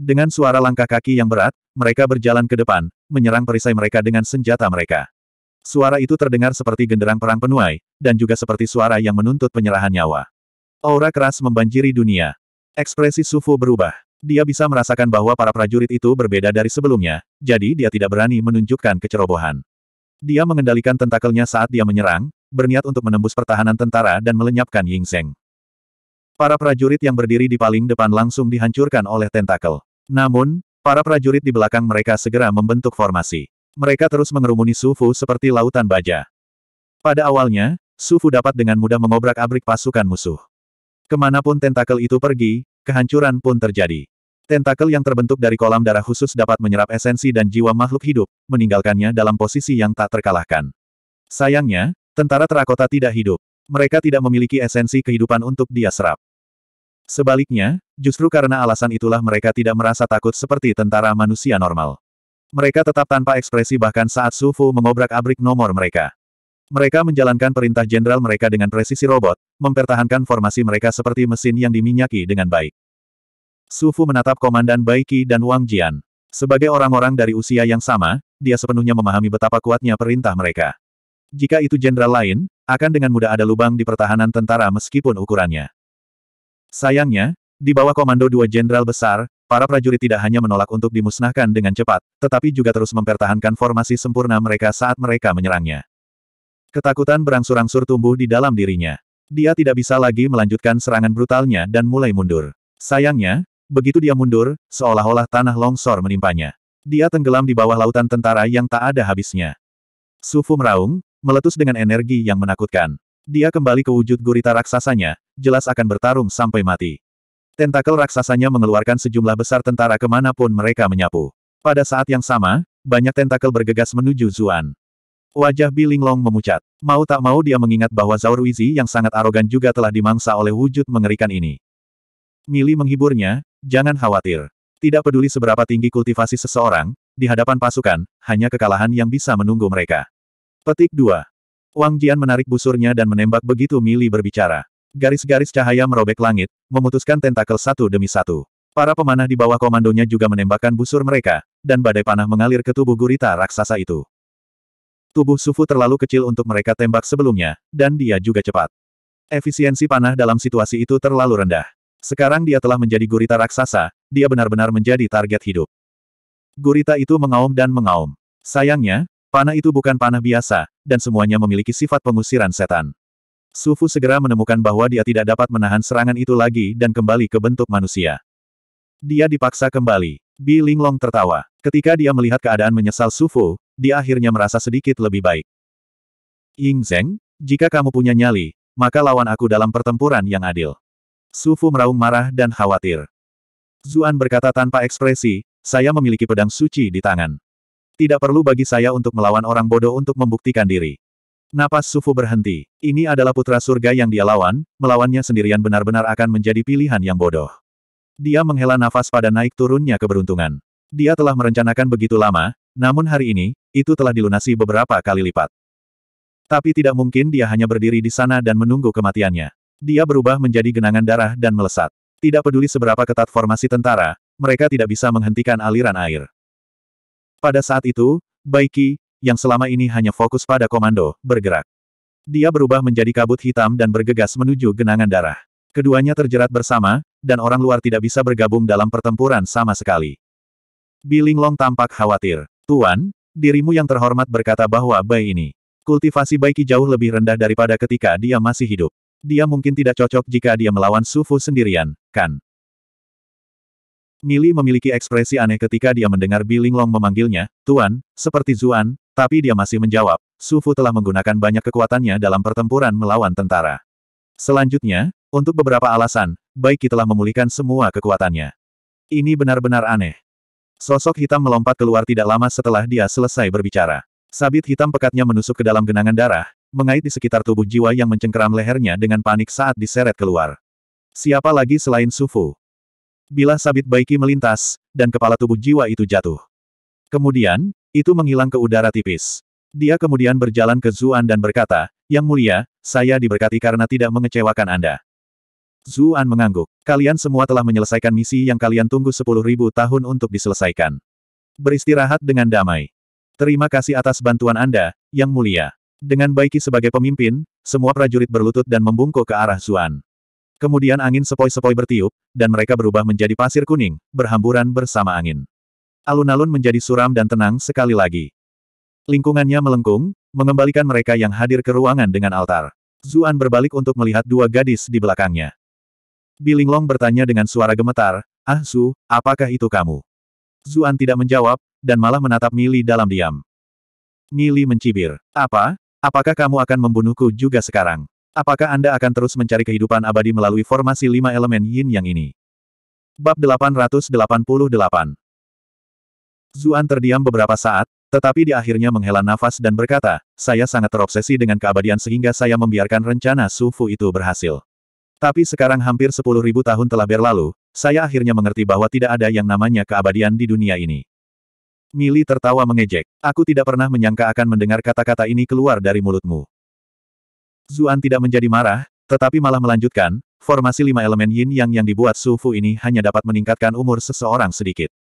Dengan suara langkah kaki yang berat, mereka berjalan ke depan, menyerang perisai mereka dengan senjata mereka. Suara itu terdengar seperti genderang perang penuai, dan juga seperti suara yang menuntut penyerahan nyawa. Aura keras membanjiri dunia. Ekspresi Sufu berubah. Dia bisa merasakan bahwa para prajurit itu berbeda dari sebelumnya, jadi dia tidak berani menunjukkan kecerobohan. Dia mengendalikan tentakelnya saat dia menyerang, berniat untuk menembus pertahanan tentara dan melenyapkan Ying Zeng. Para prajurit yang berdiri di paling depan langsung dihancurkan oleh tentakel. Namun, para prajurit di belakang mereka segera membentuk formasi. Mereka terus mengerumuni Sufu seperti lautan baja. Pada awalnya, Sufu dapat dengan mudah mengobrak-abrik pasukan musuh. Kemanapun tentakel itu pergi, kehancuran pun terjadi. Tentakel yang terbentuk dari kolam darah khusus dapat menyerap esensi dan jiwa makhluk hidup, meninggalkannya dalam posisi yang tak terkalahkan. Sayangnya, tentara terakota tidak hidup. Mereka tidak memiliki esensi kehidupan untuk dia serap. Sebaliknya, justru karena alasan itulah mereka tidak merasa takut seperti tentara manusia normal. Mereka tetap tanpa ekspresi bahkan saat Sufu mengobrak-abrik nomor mereka. Mereka menjalankan perintah jenderal mereka dengan presisi robot, mempertahankan formasi mereka seperti mesin yang diminyaki dengan baik. Sufu menatap Komandan Baiki dan Wang Jian. Sebagai orang-orang dari usia yang sama, dia sepenuhnya memahami betapa kuatnya perintah mereka. Jika itu jenderal lain, akan dengan mudah ada lubang di pertahanan tentara meskipun ukurannya. Sayangnya, di bawah komando dua jenderal besar, para prajurit tidak hanya menolak untuk dimusnahkan dengan cepat, tetapi juga terus mempertahankan formasi sempurna mereka saat mereka menyerangnya. Ketakutan berangsur-angsur tumbuh di dalam dirinya. Dia tidak bisa lagi melanjutkan serangan brutalnya dan mulai mundur. Sayangnya, Begitu dia mundur, seolah-olah tanah longsor menimpanya. Dia tenggelam di bawah lautan tentara yang tak ada habisnya. Sufu meraung, meletus dengan energi yang menakutkan. Dia kembali ke wujud gurita raksasanya, jelas akan bertarung sampai mati. Tentakel raksasanya mengeluarkan sejumlah besar tentara kemanapun mereka menyapu. Pada saat yang sama, banyak tentakel bergegas menuju Zuan. Wajah Long memucat. Mau tak mau dia mengingat bahwa Zaur Wizi yang sangat arogan juga telah dimangsa oleh wujud mengerikan ini. Mili menghiburnya, jangan khawatir. Tidak peduli seberapa tinggi kultivasi seseorang, di hadapan pasukan, hanya kekalahan yang bisa menunggu mereka. Petik 2. Wang Jian menarik busurnya dan menembak begitu Mili berbicara. Garis-garis cahaya merobek langit, memutuskan tentakel satu demi satu. Para pemanah di bawah komandonya juga menembakkan busur mereka, dan badai panah mengalir ke tubuh gurita raksasa itu. Tubuh Sufu terlalu kecil untuk mereka tembak sebelumnya, dan dia juga cepat. Efisiensi panah dalam situasi itu terlalu rendah. Sekarang dia telah menjadi gurita raksasa, dia benar-benar menjadi target hidup. Gurita itu mengaum dan mengaum. Sayangnya, panah itu bukan panah biasa, dan semuanya memiliki sifat pengusiran setan. Sufu segera menemukan bahwa dia tidak dapat menahan serangan itu lagi dan kembali ke bentuk manusia. Dia dipaksa kembali. Bi Linglong tertawa. Ketika dia melihat keadaan menyesal Sufu, dia akhirnya merasa sedikit lebih baik. Ying Zeng, jika kamu punya nyali, maka lawan aku dalam pertempuran yang adil. Sufu meraung marah dan khawatir. Zuan berkata tanpa ekspresi, saya memiliki pedang suci di tangan. Tidak perlu bagi saya untuk melawan orang bodoh untuk membuktikan diri. Napas Sufu berhenti. Ini adalah putra surga yang dia lawan, melawannya sendirian benar-benar akan menjadi pilihan yang bodoh. Dia menghela nafas pada naik turunnya keberuntungan. Dia telah merencanakan begitu lama, namun hari ini, itu telah dilunasi beberapa kali lipat. Tapi tidak mungkin dia hanya berdiri di sana dan menunggu kematiannya. Dia berubah menjadi genangan darah dan melesat. Tidak peduli seberapa ketat formasi tentara, mereka tidak bisa menghentikan aliran air. Pada saat itu, Baiki, yang selama ini hanya fokus pada komando, bergerak. Dia berubah menjadi kabut hitam dan bergegas menuju genangan darah. Keduanya terjerat bersama, dan orang luar tidak bisa bergabung dalam pertempuran sama sekali. Long tampak khawatir. Tuan, dirimu yang terhormat berkata bahwa bayi ini. Kultivasi Baiki jauh lebih rendah daripada ketika dia masih hidup dia mungkin tidak cocok jika dia melawan Sufu sendirian, kan? Mili memiliki ekspresi aneh ketika dia mendengar Bilinglong memanggilnya, Tuan, seperti Zuan, tapi dia masih menjawab, Sufu telah menggunakan banyak kekuatannya dalam pertempuran melawan tentara. Selanjutnya, untuk beberapa alasan, Baiki telah memulihkan semua kekuatannya. Ini benar-benar aneh. Sosok hitam melompat keluar tidak lama setelah dia selesai berbicara. Sabit hitam pekatnya menusuk ke dalam genangan darah, mengait di sekitar tubuh jiwa yang mencengkeram lehernya dengan panik saat diseret keluar. Siapa lagi selain Sufu? Bila sabit Baiki melintas, dan kepala tubuh jiwa itu jatuh. Kemudian, itu menghilang ke udara tipis. Dia kemudian berjalan ke Zuan dan berkata, Yang mulia, saya diberkati karena tidak mengecewakan Anda. Zuan mengangguk. Kalian semua telah menyelesaikan misi yang kalian tunggu sepuluh ribu tahun untuk diselesaikan. Beristirahat dengan damai. Terima kasih atas bantuan Anda, Yang Mulia. Dengan Baiki sebagai pemimpin, semua prajurit berlutut dan membungkuk ke arah Zuan. Kemudian angin sepoi-sepoi bertiup, dan mereka berubah menjadi pasir kuning, berhamburan bersama angin. Alun-alun menjadi suram dan tenang sekali lagi. Lingkungannya melengkung, mengembalikan mereka yang hadir ke ruangan dengan altar. Zuan berbalik untuk melihat dua gadis di belakangnya. Bilinglong bertanya dengan suara gemetar, Ah Su, apakah itu kamu? Zuan tidak menjawab, dan malah menatap Mili dalam diam. Mili mencibir, Apa? Apakah kamu akan membunuhku juga sekarang? Apakah Anda akan terus mencari kehidupan abadi melalui formasi lima elemen yin yang ini? Bab 888 Zuan terdiam beberapa saat, tetapi di akhirnya menghela nafas dan berkata, saya sangat terobsesi dengan keabadian sehingga saya membiarkan rencana Sufu itu berhasil. Tapi sekarang hampir sepuluh ribu tahun telah berlalu, saya akhirnya mengerti bahwa tidak ada yang namanya keabadian di dunia ini. Mili tertawa mengejek. Aku tidak pernah menyangka akan mendengar kata-kata ini keluar dari mulutmu. Zuan tidak menjadi marah, tetapi malah melanjutkan, formasi lima elemen yin yang yang dibuat Sufu ini hanya dapat meningkatkan umur seseorang sedikit.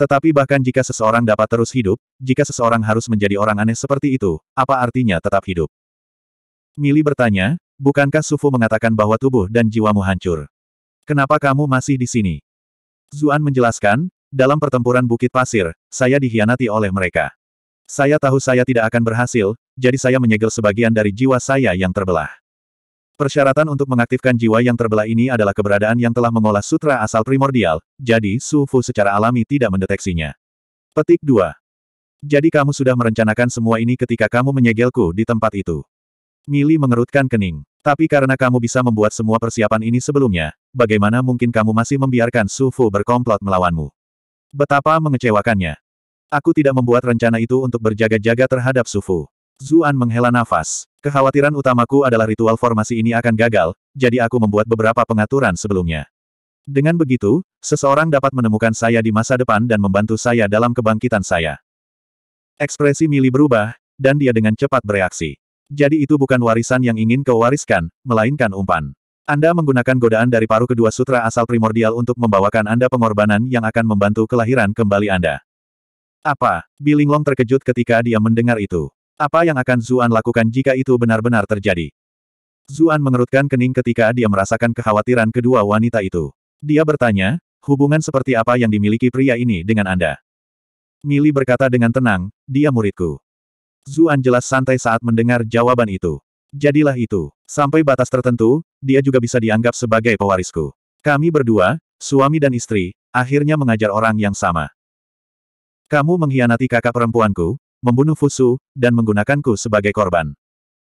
Tetapi bahkan jika seseorang dapat terus hidup, jika seseorang harus menjadi orang aneh seperti itu, apa artinya tetap hidup? Mili bertanya, bukankah Sufu mengatakan bahwa tubuh dan jiwamu hancur? Kenapa kamu masih di sini? Zuan menjelaskan, dalam pertempuran Bukit Pasir, saya dihianati oleh mereka. Saya tahu saya tidak akan berhasil, jadi saya menyegel sebagian dari jiwa saya yang terbelah. Persyaratan untuk mengaktifkan jiwa yang terbelah ini adalah keberadaan yang telah mengolah sutra asal primordial, jadi Su Fu secara alami tidak mendeteksinya. Petik 2. Jadi kamu sudah merencanakan semua ini ketika kamu menyegelku di tempat itu. Mili mengerutkan kening. Tapi karena kamu bisa membuat semua persiapan ini sebelumnya, bagaimana mungkin kamu masih membiarkan Su Fu berkomplot melawanmu? Betapa mengecewakannya. Aku tidak membuat rencana itu untuk berjaga-jaga terhadap Sufu. Zuan menghela nafas. Kekhawatiran utamaku adalah ritual formasi ini akan gagal, jadi aku membuat beberapa pengaturan sebelumnya. Dengan begitu, seseorang dapat menemukan saya di masa depan dan membantu saya dalam kebangkitan saya. Ekspresi Mili berubah, dan dia dengan cepat bereaksi. Jadi itu bukan warisan yang ingin kewariskan, melainkan umpan. Anda menggunakan godaan dari paruh kedua sutra asal primordial untuk membawakan Anda pengorbanan yang akan membantu kelahiran kembali Anda. Apa? Bilinglong terkejut ketika dia mendengar itu. Apa yang akan Zuan lakukan jika itu benar-benar terjadi? Zuan mengerutkan kening ketika dia merasakan kekhawatiran kedua wanita itu. Dia bertanya, hubungan seperti apa yang dimiliki pria ini dengan Anda? Mili berkata dengan tenang, dia muridku. Zuan jelas santai saat mendengar jawaban itu. Jadilah itu. Sampai batas tertentu, dia juga bisa dianggap sebagai pewarisku. Kami berdua, suami dan istri, akhirnya mengajar orang yang sama. Kamu mengkhianati kakak perempuanku, membunuh Fusu, dan menggunakanku sebagai korban.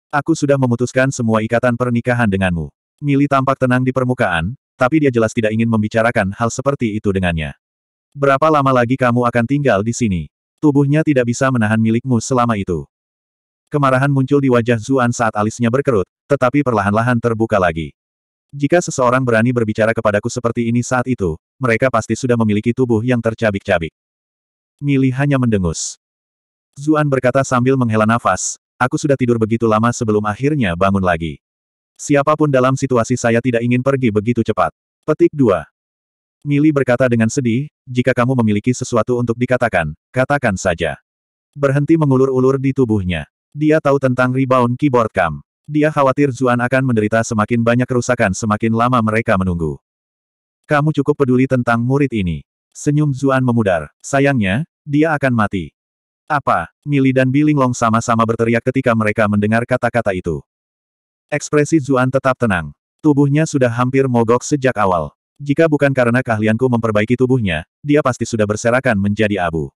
Aku sudah memutuskan semua ikatan pernikahan denganmu. Mili tampak tenang di permukaan, tapi dia jelas tidak ingin membicarakan hal seperti itu dengannya. Berapa lama lagi kamu akan tinggal di sini? Tubuhnya tidak bisa menahan milikmu selama itu. Kemarahan muncul di wajah Zuan saat alisnya berkerut, tetapi perlahan-lahan terbuka lagi. Jika seseorang berani berbicara kepadaku seperti ini saat itu, mereka pasti sudah memiliki tubuh yang tercabik-cabik. Mili hanya mendengus. Zuan berkata sambil menghela nafas, aku sudah tidur begitu lama sebelum akhirnya bangun lagi. Siapapun dalam situasi saya tidak ingin pergi begitu cepat. Petik 2. Mili berkata dengan sedih, jika kamu memiliki sesuatu untuk dikatakan, katakan saja. Berhenti mengulur-ulur di tubuhnya. Dia tahu tentang rebound keyboard cam. Dia khawatir Zuan akan menderita semakin banyak kerusakan semakin lama mereka menunggu. Kamu cukup peduli tentang murid ini. Senyum Zuan memudar. Sayangnya, dia akan mati. Apa? Mili dan Bilinglong sama-sama berteriak ketika mereka mendengar kata-kata itu. Ekspresi Zuan tetap tenang. Tubuhnya sudah hampir mogok sejak awal. Jika bukan karena keahlianku memperbaiki tubuhnya, dia pasti sudah berserakan menjadi abu.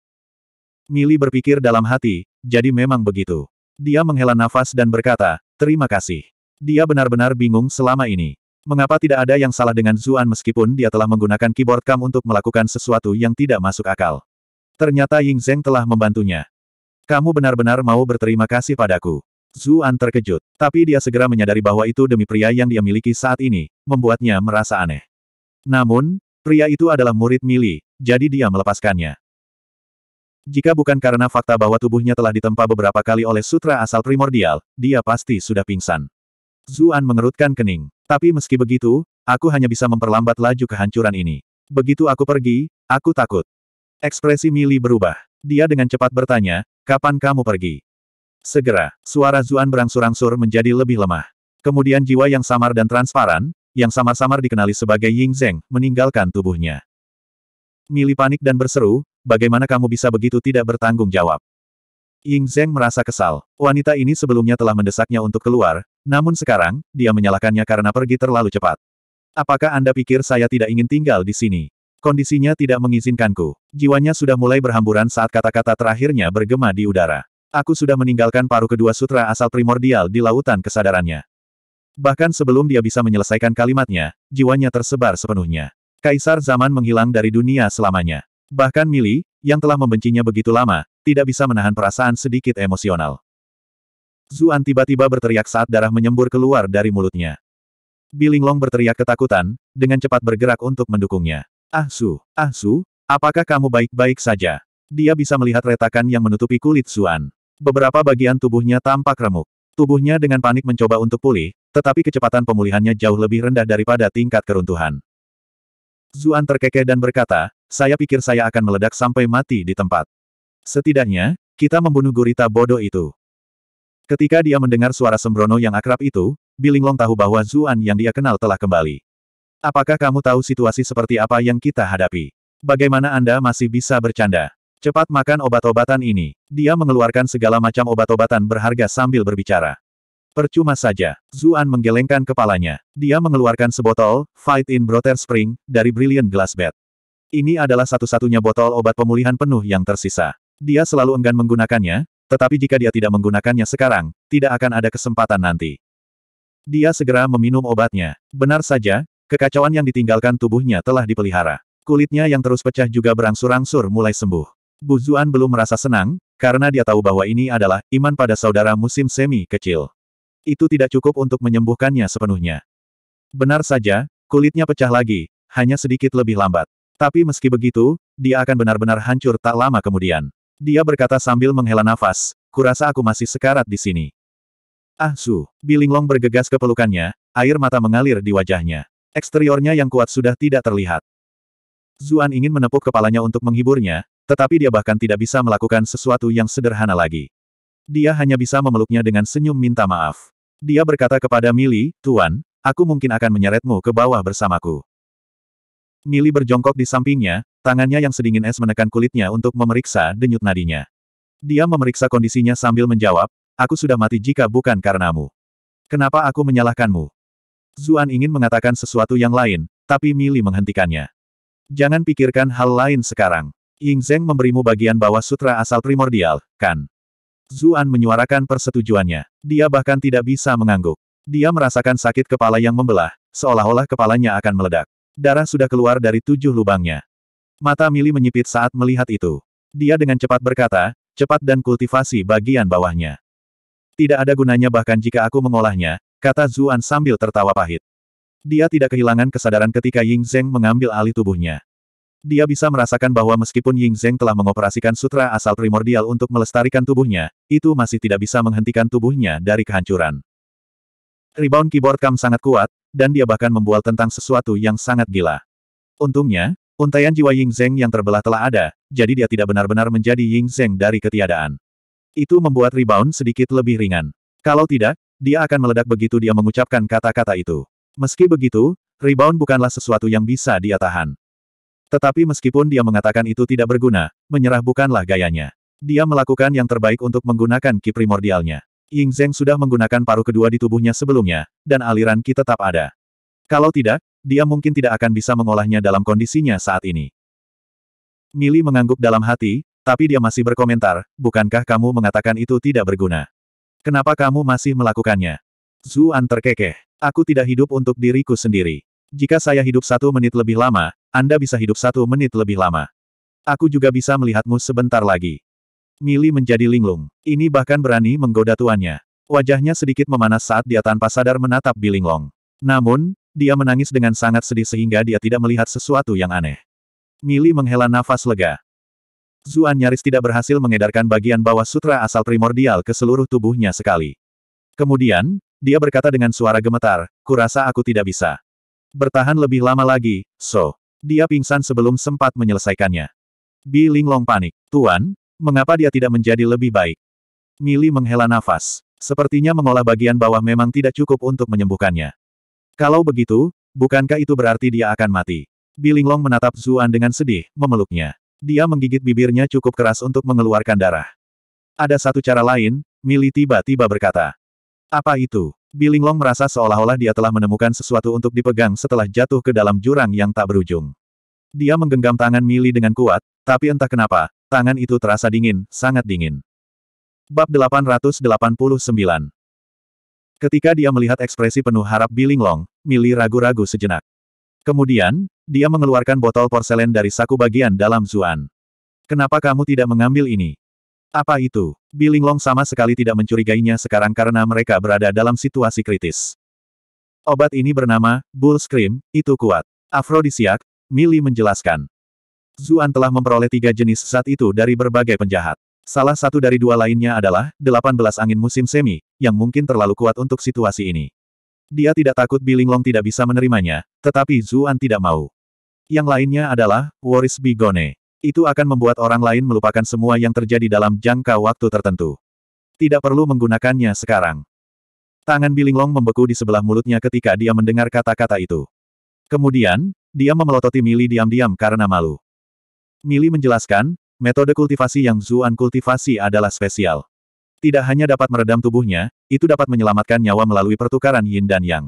Mili berpikir dalam hati, jadi memang begitu. Dia menghela nafas dan berkata, terima kasih. Dia benar-benar bingung selama ini. Mengapa tidak ada yang salah dengan Zuan meskipun dia telah menggunakan keyboard cam untuk melakukan sesuatu yang tidak masuk akal. Ternyata Ying Zheng telah membantunya. Kamu benar-benar mau berterima kasih padaku. Zuan terkejut, tapi dia segera menyadari bahwa itu demi pria yang dia miliki saat ini, membuatnya merasa aneh. Namun, pria itu adalah murid Mili, jadi dia melepaskannya. Jika bukan karena fakta bahwa tubuhnya telah ditempa beberapa kali oleh sutra asal primordial, dia pasti sudah pingsan. Zuan mengerutkan kening. Tapi meski begitu, aku hanya bisa memperlambat laju kehancuran ini. Begitu aku pergi, aku takut. Ekspresi Mili berubah. Dia dengan cepat bertanya, kapan kamu pergi? Segera, suara Zuan berangsur-angsur menjadi lebih lemah. Kemudian jiwa yang samar dan transparan, yang samar-samar dikenali sebagai Ying Zeng, meninggalkan tubuhnya. Mili panik dan berseru, Bagaimana kamu bisa begitu tidak bertanggung jawab? Ying Zheng merasa kesal. Wanita ini sebelumnya telah mendesaknya untuk keluar, namun sekarang, dia menyalahkannya karena pergi terlalu cepat. Apakah Anda pikir saya tidak ingin tinggal di sini? Kondisinya tidak mengizinkanku. Jiwanya sudah mulai berhamburan saat kata-kata terakhirnya bergema di udara. Aku sudah meninggalkan paruh kedua sutra asal primordial di lautan kesadarannya. Bahkan sebelum dia bisa menyelesaikan kalimatnya, jiwanya tersebar sepenuhnya. Kaisar zaman menghilang dari dunia selamanya. Bahkan Mili, yang telah membencinya begitu lama, tidak bisa menahan perasaan sedikit emosional. Zuan tiba-tiba berteriak saat darah menyembur keluar dari mulutnya. Bilinglong berteriak ketakutan, dengan cepat bergerak untuk mendukungnya. Ah Su, Ah Su, apakah kamu baik-baik saja? Dia bisa melihat retakan yang menutupi kulit Zuan. Beberapa bagian tubuhnya tampak remuk. Tubuhnya dengan panik mencoba untuk pulih, tetapi kecepatan pemulihannya jauh lebih rendah daripada tingkat keruntuhan. Zuan terkekeh dan berkata, saya pikir saya akan meledak sampai mati di tempat. Setidaknya, kita membunuh gurita bodoh itu. Ketika dia mendengar suara sembrono yang akrab itu, Bilinglong tahu bahwa Zuan yang dia kenal telah kembali. Apakah kamu tahu situasi seperti apa yang kita hadapi? Bagaimana Anda masih bisa bercanda? Cepat makan obat-obatan ini. Dia mengeluarkan segala macam obat-obatan berharga sambil berbicara. Percuma saja. Zuan menggelengkan kepalanya. Dia mengeluarkan sebotol, Fight in Brother Spring, dari Brilliant Glass Bed. Ini adalah satu-satunya botol obat pemulihan penuh yang tersisa. Dia selalu enggan menggunakannya, tetapi jika dia tidak menggunakannya sekarang, tidak akan ada kesempatan nanti. Dia segera meminum obatnya. Benar saja, kekacauan yang ditinggalkan tubuhnya telah dipelihara. Kulitnya yang terus pecah juga berangsur-angsur mulai sembuh. Bu Zuan belum merasa senang, karena dia tahu bahwa ini adalah iman pada saudara musim semi kecil. Itu tidak cukup untuk menyembuhkannya sepenuhnya. Benar saja, kulitnya pecah lagi, hanya sedikit lebih lambat. Tapi meski begitu, dia akan benar-benar hancur tak lama kemudian. Dia berkata sambil menghela nafas, kurasa aku masih sekarat di sini. Ah Su, Bilinglong bergegas ke pelukannya, air mata mengalir di wajahnya. Eksteriornya yang kuat sudah tidak terlihat. Zuan ingin menepuk kepalanya untuk menghiburnya, tetapi dia bahkan tidak bisa melakukan sesuatu yang sederhana lagi. Dia hanya bisa memeluknya dengan senyum minta maaf. Dia berkata kepada Mili, Tuan, aku mungkin akan menyeretmu ke bawah bersamaku. Mili berjongkok di sampingnya, tangannya yang sedingin es menekan kulitnya untuk memeriksa denyut nadinya. Dia memeriksa kondisinya sambil menjawab, aku sudah mati jika bukan karenamu. Kenapa aku menyalahkanmu? Zuan ingin mengatakan sesuatu yang lain, tapi Mili menghentikannya. Jangan pikirkan hal lain sekarang. Ying Zeng memberimu bagian bawah sutra asal primordial, kan? Zuan menyuarakan persetujuannya. Dia bahkan tidak bisa mengangguk. Dia merasakan sakit kepala yang membelah, seolah-olah kepalanya akan meledak. Darah sudah keluar dari tujuh lubangnya. Mata Mili menyipit saat melihat itu. Dia dengan cepat berkata, cepat dan kultivasi bagian bawahnya. Tidak ada gunanya bahkan jika aku mengolahnya, kata Zuan sambil tertawa pahit. Dia tidak kehilangan kesadaran ketika Ying Zheng mengambil alih tubuhnya. Dia bisa merasakan bahwa meskipun Ying Zheng telah mengoperasikan sutra asal primordial untuk melestarikan tubuhnya, itu masih tidak bisa menghentikan tubuhnya dari kehancuran. Rebound keyboard Kam sangat kuat, dan dia bahkan membual tentang sesuatu yang sangat gila. Untungnya, untaian jiwa Ying Zheng yang terbelah telah ada, jadi dia tidak benar-benar menjadi Ying Zheng dari ketiadaan. Itu membuat rebound sedikit lebih ringan. Kalau tidak, dia akan meledak begitu dia mengucapkan kata-kata itu. Meski begitu, rebound bukanlah sesuatu yang bisa dia tahan. Tetapi meskipun dia mengatakan itu tidak berguna, menyerah bukanlah gayanya. Dia melakukan yang terbaik untuk menggunakan ki primordialnya. Ying Zheng sudah menggunakan paru kedua di tubuhnya sebelumnya, dan aliran Ki tetap ada. Kalau tidak, dia mungkin tidak akan bisa mengolahnya dalam kondisinya saat ini. Mili mengangguk dalam hati, tapi dia masih berkomentar, bukankah kamu mengatakan itu tidak berguna? Kenapa kamu masih melakukannya? Zuan terkekeh. Aku tidak hidup untuk diriku sendiri. Jika saya hidup satu menit lebih lama, Anda bisa hidup satu menit lebih lama. Aku juga bisa melihatmu sebentar lagi. Mili menjadi linglung. Ini bahkan berani menggoda tuannya. Wajahnya sedikit memanas saat dia tanpa sadar menatap Bilinglong. Namun, dia menangis dengan sangat sedih sehingga dia tidak melihat sesuatu yang aneh. Mili menghela nafas lega. Zuan nyaris tidak berhasil mengedarkan bagian bawah sutra asal primordial ke seluruh tubuhnya sekali. Kemudian, dia berkata dengan suara gemetar, kurasa aku tidak bisa. Bertahan lebih lama lagi, so. Dia pingsan sebelum sempat menyelesaikannya. Bi Linglong panik. Tuan, Mengapa dia tidak menjadi lebih baik? Mili menghela nafas. Sepertinya mengolah bagian bawah memang tidak cukup untuk menyembuhkannya. Kalau begitu, bukankah itu berarti dia akan mati? Bilinglong menatap Zuan dengan sedih, memeluknya. Dia menggigit bibirnya cukup keras untuk mengeluarkan darah. Ada satu cara lain, Mili tiba-tiba berkata. Apa itu? Bilinglong merasa seolah-olah dia telah menemukan sesuatu untuk dipegang setelah jatuh ke dalam jurang yang tak berujung. Dia menggenggam tangan Mili dengan kuat, tapi entah kenapa, Tangan itu terasa dingin, sangat dingin. Bab 889 Ketika dia melihat ekspresi penuh harap Long, Mili ragu-ragu sejenak. Kemudian, dia mengeluarkan botol porselen dari saku bagian dalam Zuan. Kenapa kamu tidak mengambil ini? Apa itu? Long sama sekali tidak mencurigainya sekarang karena mereka berada dalam situasi kritis. Obat ini bernama, Bull Scream, itu kuat. Afrodisiak, Mili menjelaskan. Zuan telah memperoleh tiga jenis zat itu dari berbagai penjahat. Salah satu dari dua lainnya adalah 18 angin musim semi, yang mungkin terlalu kuat untuk situasi ini. Dia tidak takut Long tidak bisa menerimanya, tetapi Zuan tidak mau. Yang lainnya adalah Waris Bigone. Itu akan membuat orang lain melupakan semua yang terjadi dalam jangka waktu tertentu. Tidak perlu menggunakannya sekarang. Tangan Long membeku di sebelah mulutnya ketika dia mendengar kata-kata itu. Kemudian, dia memelototi Mili diam-diam karena malu. Mili menjelaskan, metode kultivasi yang Zuan kultivasi adalah spesial. Tidak hanya dapat meredam tubuhnya, itu dapat menyelamatkan nyawa melalui pertukaran yin dan yang.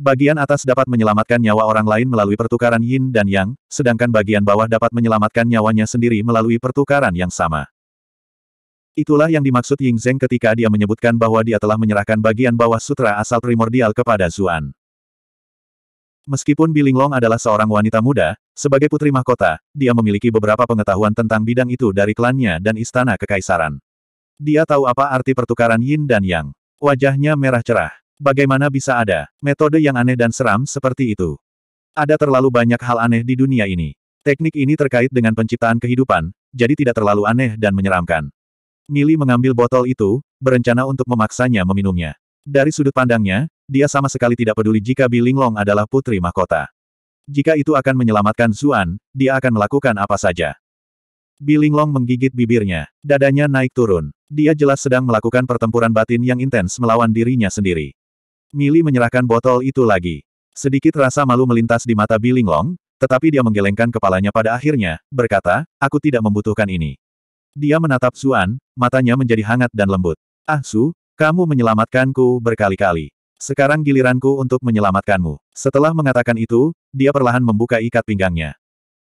Bagian atas dapat menyelamatkan nyawa orang lain melalui pertukaran yin dan yang, sedangkan bagian bawah dapat menyelamatkan nyawanya sendiri melalui pertukaran yang sama. Itulah yang dimaksud Ying Zeng ketika dia menyebutkan bahwa dia telah menyerahkan bagian bawah sutra asal primordial kepada Zuan. Meskipun Biling Long adalah seorang wanita muda, sebagai putri mahkota, dia memiliki beberapa pengetahuan tentang bidang itu dari klannya dan istana kekaisaran. Dia tahu apa arti pertukaran yin dan yang. Wajahnya merah cerah. Bagaimana bisa ada metode yang aneh dan seram seperti itu? Ada terlalu banyak hal aneh di dunia ini. Teknik ini terkait dengan penciptaan kehidupan, jadi tidak terlalu aneh dan menyeramkan. Mili mengambil botol itu, berencana untuk memaksanya meminumnya. Dari sudut pandangnya, dia sama sekali tidak peduli jika Bi Linglong adalah putri mahkota. Jika itu akan menyelamatkan Zuan, dia akan melakukan apa saja. Bi Linglong menggigit bibirnya, dadanya naik turun. Dia jelas sedang melakukan pertempuran batin yang intens melawan dirinya sendiri. Mili menyerahkan botol itu lagi. Sedikit rasa malu melintas di mata Bi Linglong, tetapi dia menggelengkan kepalanya pada akhirnya, berkata, aku tidak membutuhkan ini. Dia menatap Zuan, matanya menjadi hangat dan lembut. Ah Su, kamu menyelamatkanku berkali-kali. Sekarang giliranku untuk menyelamatkanmu. Setelah mengatakan itu, dia perlahan membuka ikat pinggangnya.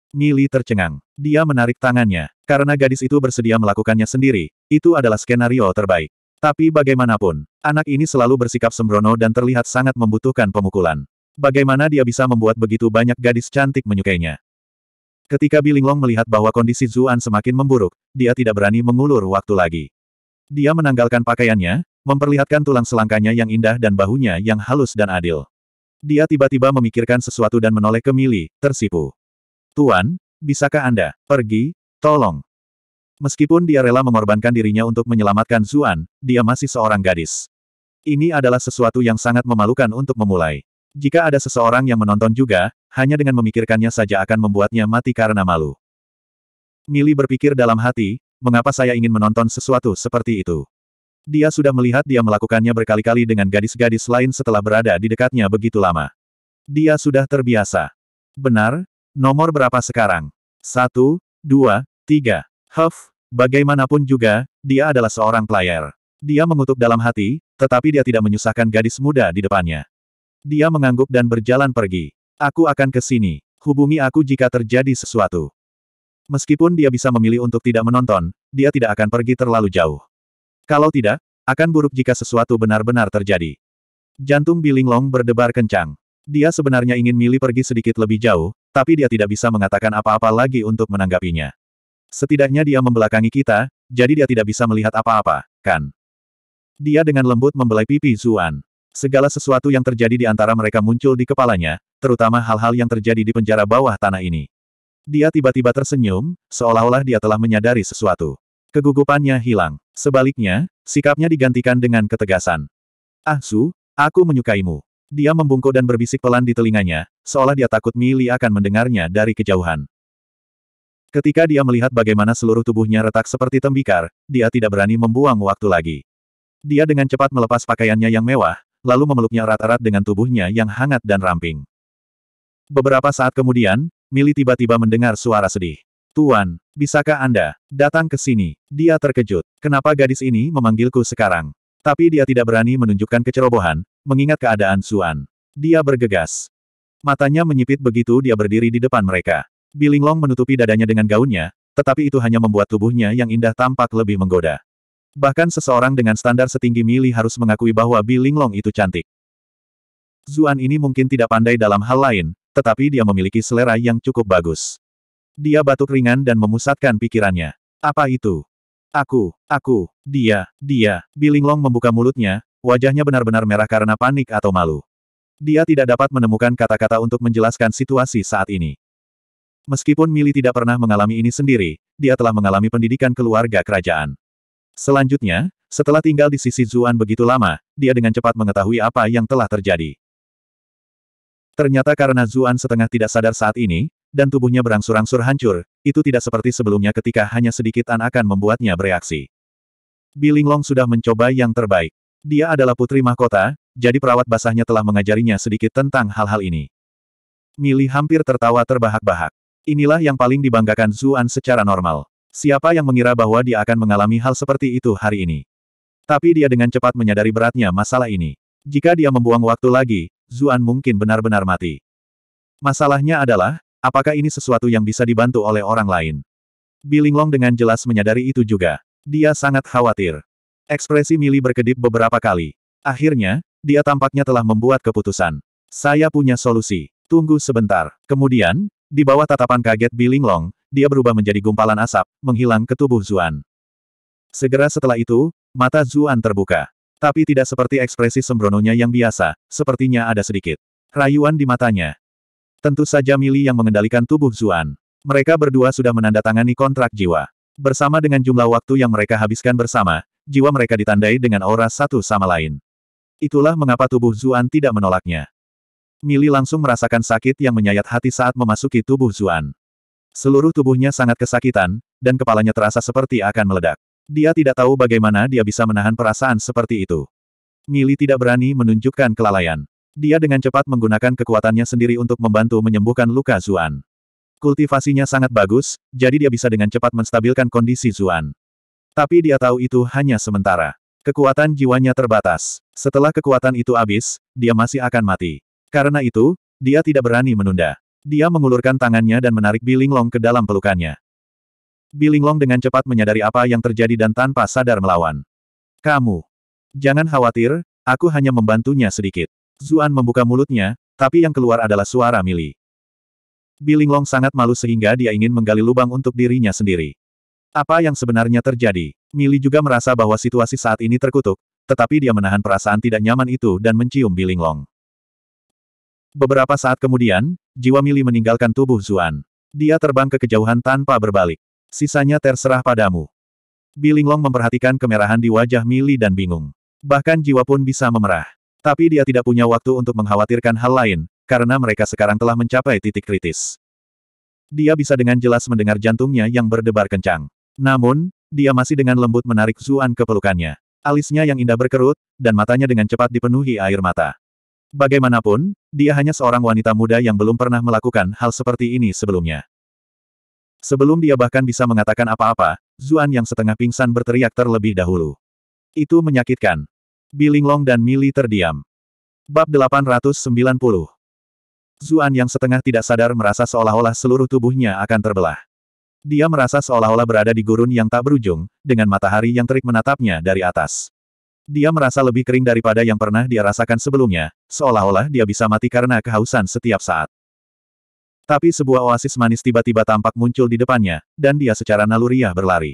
Nili tercengang. Dia menarik tangannya. Karena gadis itu bersedia melakukannya sendiri, itu adalah skenario terbaik. Tapi bagaimanapun, anak ini selalu bersikap sembrono dan terlihat sangat membutuhkan pemukulan. Bagaimana dia bisa membuat begitu banyak gadis cantik menyukainya? Ketika Bilinglong melihat bahwa kondisi Zuan semakin memburuk, dia tidak berani mengulur waktu lagi. Dia menanggalkan pakaiannya, Memperlihatkan tulang selangkanya yang indah dan bahunya yang halus dan adil. Dia tiba-tiba memikirkan sesuatu dan menoleh ke Mili, tersipu. Tuan, bisakah Anda, pergi, tolong. Meskipun dia rela mengorbankan dirinya untuk menyelamatkan Zuan, dia masih seorang gadis. Ini adalah sesuatu yang sangat memalukan untuk memulai. Jika ada seseorang yang menonton juga, hanya dengan memikirkannya saja akan membuatnya mati karena malu. Mili berpikir dalam hati, mengapa saya ingin menonton sesuatu seperti itu? Dia sudah melihat dia melakukannya berkali-kali dengan gadis-gadis lain setelah berada di dekatnya begitu lama. Dia sudah terbiasa. Benar? Nomor berapa sekarang? Satu, dua, tiga. Huff, bagaimanapun juga, dia adalah seorang player. Dia mengutuk dalam hati, tetapi dia tidak menyusahkan gadis muda di depannya. Dia mengangguk dan berjalan pergi. Aku akan ke sini. Hubungi aku jika terjadi sesuatu. Meskipun dia bisa memilih untuk tidak menonton, dia tidak akan pergi terlalu jauh. Kalau tidak, akan buruk jika sesuatu benar-benar terjadi. Jantung Long berdebar kencang. Dia sebenarnya ingin milih pergi sedikit lebih jauh, tapi dia tidak bisa mengatakan apa-apa lagi untuk menanggapinya. Setidaknya dia membelakangi kita, jadi dia tidak bisa melihat apa-apa, kan? Dia dengan lembut membelai pipi Zuan. Segala sesuatu yang terjadi di antara mereka muncul di kepalanya, terutama hal-hal yang terjadi di penjara bawah tanah ini. Dia tiba-tiba tersenyum, seolah-olah dia telah menyadari sesuatu. Kegugupannya hilang. Sebaliknya, sikapnya digantikan dengan ketegasan. Ah Su, aku menyukaimu. Dia membungkuk dan berbisik pelan di telinganya, seolah dia takut Mili akan mendengarnya dari kejauhan. Ketika dia melihat bagaimana seluruh tubuhnya retak seperti tembikar, dia tidak berani membuang waktu lagi. Dia dengan cepat melepas pakaiannya yang mewah, lalu memeluknya erat-erat dengan tubuhnya yang hangat dan ramping. Beberapa saat kemudian, Mili tiba-tiba mendengar suara sedih. Tuan, bisakah Anda datang ke sini? Dia terkejut. Kenapa gadis ini memanggilku sekarang? Tapi dia tidak berani menunjukkan kecerobohan, mengingat keadaan Suan. Dia bergegas. Matanya menyipit begitu dia berdiri di depan mereka. Bilinglong menutupi dadanya dengan gaunnya, tetapi itu hanya membuat tubuhnya yang indah tampak lebih menggoda. Bahkan seseorang dengan standar setinggi Mili harus mengakui bahwa Bilinglong itu cantik. Zuan ini mungkin tidak pandai dalam hal lain, tetapi dia memiliki selera yang cukup bagus. Dia batuk ringan dan memusatkan pikirannya. Apa itu? Aku, aku, dia, dia. Bilinglong membuka mulutnya, wajahnya benar-benar merah karena panik atau malu. Dia tidak dapat menemukan kata-kata untuk menjelaskan situasi saat ini. Meskipun Mili tidak pernah mengalami ini sendiri, dia telah mengalami pendidikan keluarga kerajaan. Selanjutnya, setelah tinggal di sisi Zuan begitu lama, dia dengan cepat mengetahui apa yang telah terjadi. Ternyata karena Zuan setengah tidak sadar saat ini, dan tubuhnya berangsur-angsur hancur, itu tidak seperti sebelumnya ketika hanya sedikit An akan membuatnya bereaksi. Bilinglong sudah mencoba yang terbaik. Dia adalah putri mahkota, jadi perawat basahnya telah mengajarinya sedikit tentang hal-hal ini. Mili hampir tertawa terbahak-bahak. Inilah yang paling dibanggakan Zuan secara normal. Siapa yang mengira bahwa dia akan mengalami hal seperti itu hari ini? Tapi dia dengan cepat menyadari beratnya masalah ini. Jika dia membuang waktu lagi, Zuan mungkin benar-benar mati. Masalahnya adalah, Apakah ini sesuatu yang bisa dibantu oleh orang lain? Bilinglong dengan jelas menyadari itu juga. Dia sangat khawatir. Ekspresi Mili berkedip beberapa kali. Akhirnya, dia tampaknya telah membuat keputusan. Saya punya solusi. Tunggu sebentar. Kemudian, di bawah tatapan kaget Bilinglong, dia berubah menjadi gumpalan asap, menghilang ke tubuh Zuan. Segera setelah itu, mata Zuan terbuka. Tapi tidak seperti ekspresi sembrononya yang biasa, sepertinya ada sedikit. Rayuan di matanya. Tentu saja Mili yang mengendalikan tubuh Zuan. Mereka berdua sudah menandatangani kontrak jiwa. Bersama dengan jumlah waktu yang mereka habiskan bersama, jiwa mereka ditandai dengan aura satu sama lain. Itulah mengapa tubuh Zuan tidak menolaknya. Mili langsung merasakan sakit yang menyayat hati saat memasuki tubuh Zuan. Seluruh tubuhnya sangat kesakitan, dan kepalanya terasa seperti akan meledak. Dia tidak tahu bagaimana dia bisa menahan perasaan seperti itu. Mili tidak berani menunjukkan kelalaian. Dia dengan cepat menggunakan kekuatannya sendiri untuk membantu menyembuhkan luka Zuan. Kultivasinya sangat bagus, jadi dia bisa dengan cepat menstabilkan kondisi Zuan. Tapi dia tahu itu hanya sementara. Kekuatan jiwanya terbatas. Setelah kekuatan itu habis, dia masih akan mati. Karena itu, dia tidak berani menunda. Dia mengulurkan tangannya dan menarik Bilinglong ke dalam pelukannya. Bilinglong dengan cepat menyadari apa yang terjadi dan tanpa sadar melawan. Kamu. Jangan khawatir, aku hanya membantunya sedikit. Zuan membuka mulutnya, tapi yang keluar adalah suara Mili. Bilinglong sangat malu sehingga dia ingin menggali lubang untuk dirinya sendiri. Apa yang sebenarnya terjadi? Mili juga merasa bahwa situasi saat ini terkutuk, tetapi dia menahan perasaan tidak nyaman itu dan mencium Bilinglong. Beberapa saat kemudian, jiwa Mili meninggalkan tubuh Zuan. Dia terbang ke kejauhan tanpa berbalik. Sisanya terserah padamu. Bilinglong memperhatikan kemerahan di wajah Mili dan bingung. Bahkan jiwa pun bisa memerah. Tapi dia tidak punya waktu untuk mengkhawatirkan hal lain, karena mereka sekarang telah mencapai titik kritis. Dia bisa dengan jelas mendengar jantungnya yang berdebar kencang. Namun, dia masih dengan lembut menarik Zuan ke pelukannya. Alisnya yang indah berkerut, dan matanya dengan cepat dipenuhi air mata. Bagaimanapun, dia hanya seorang wanita muda yang belum pernah melakukan hal seperti ini sebelumnya. Sebelum dia bahkan bisa mengatakan apa-apa, Zuan yang setengah pingsan berteriak terlebih dahulu. Itu menyakitkan. Bilinglong dan Mili terdiam. Bab 890 Zuan yang setengah tidak sadar merasa seolah-olah seluruh tubuhnya akan terbelah. Dia merasa seolah-olah berada di gurun yang tak berujung, dengan matahari yang terik menatapnya dari atas. Dia merasa lebih kering daripada yang pernah dia rasakan sebelumnya, seolah-olah dia bisa mati karena kehausan setiap saat. Tapi sebuah oasis manis tiba-tiba tampak muncul di depannya, dan dia secara naluriah berlari.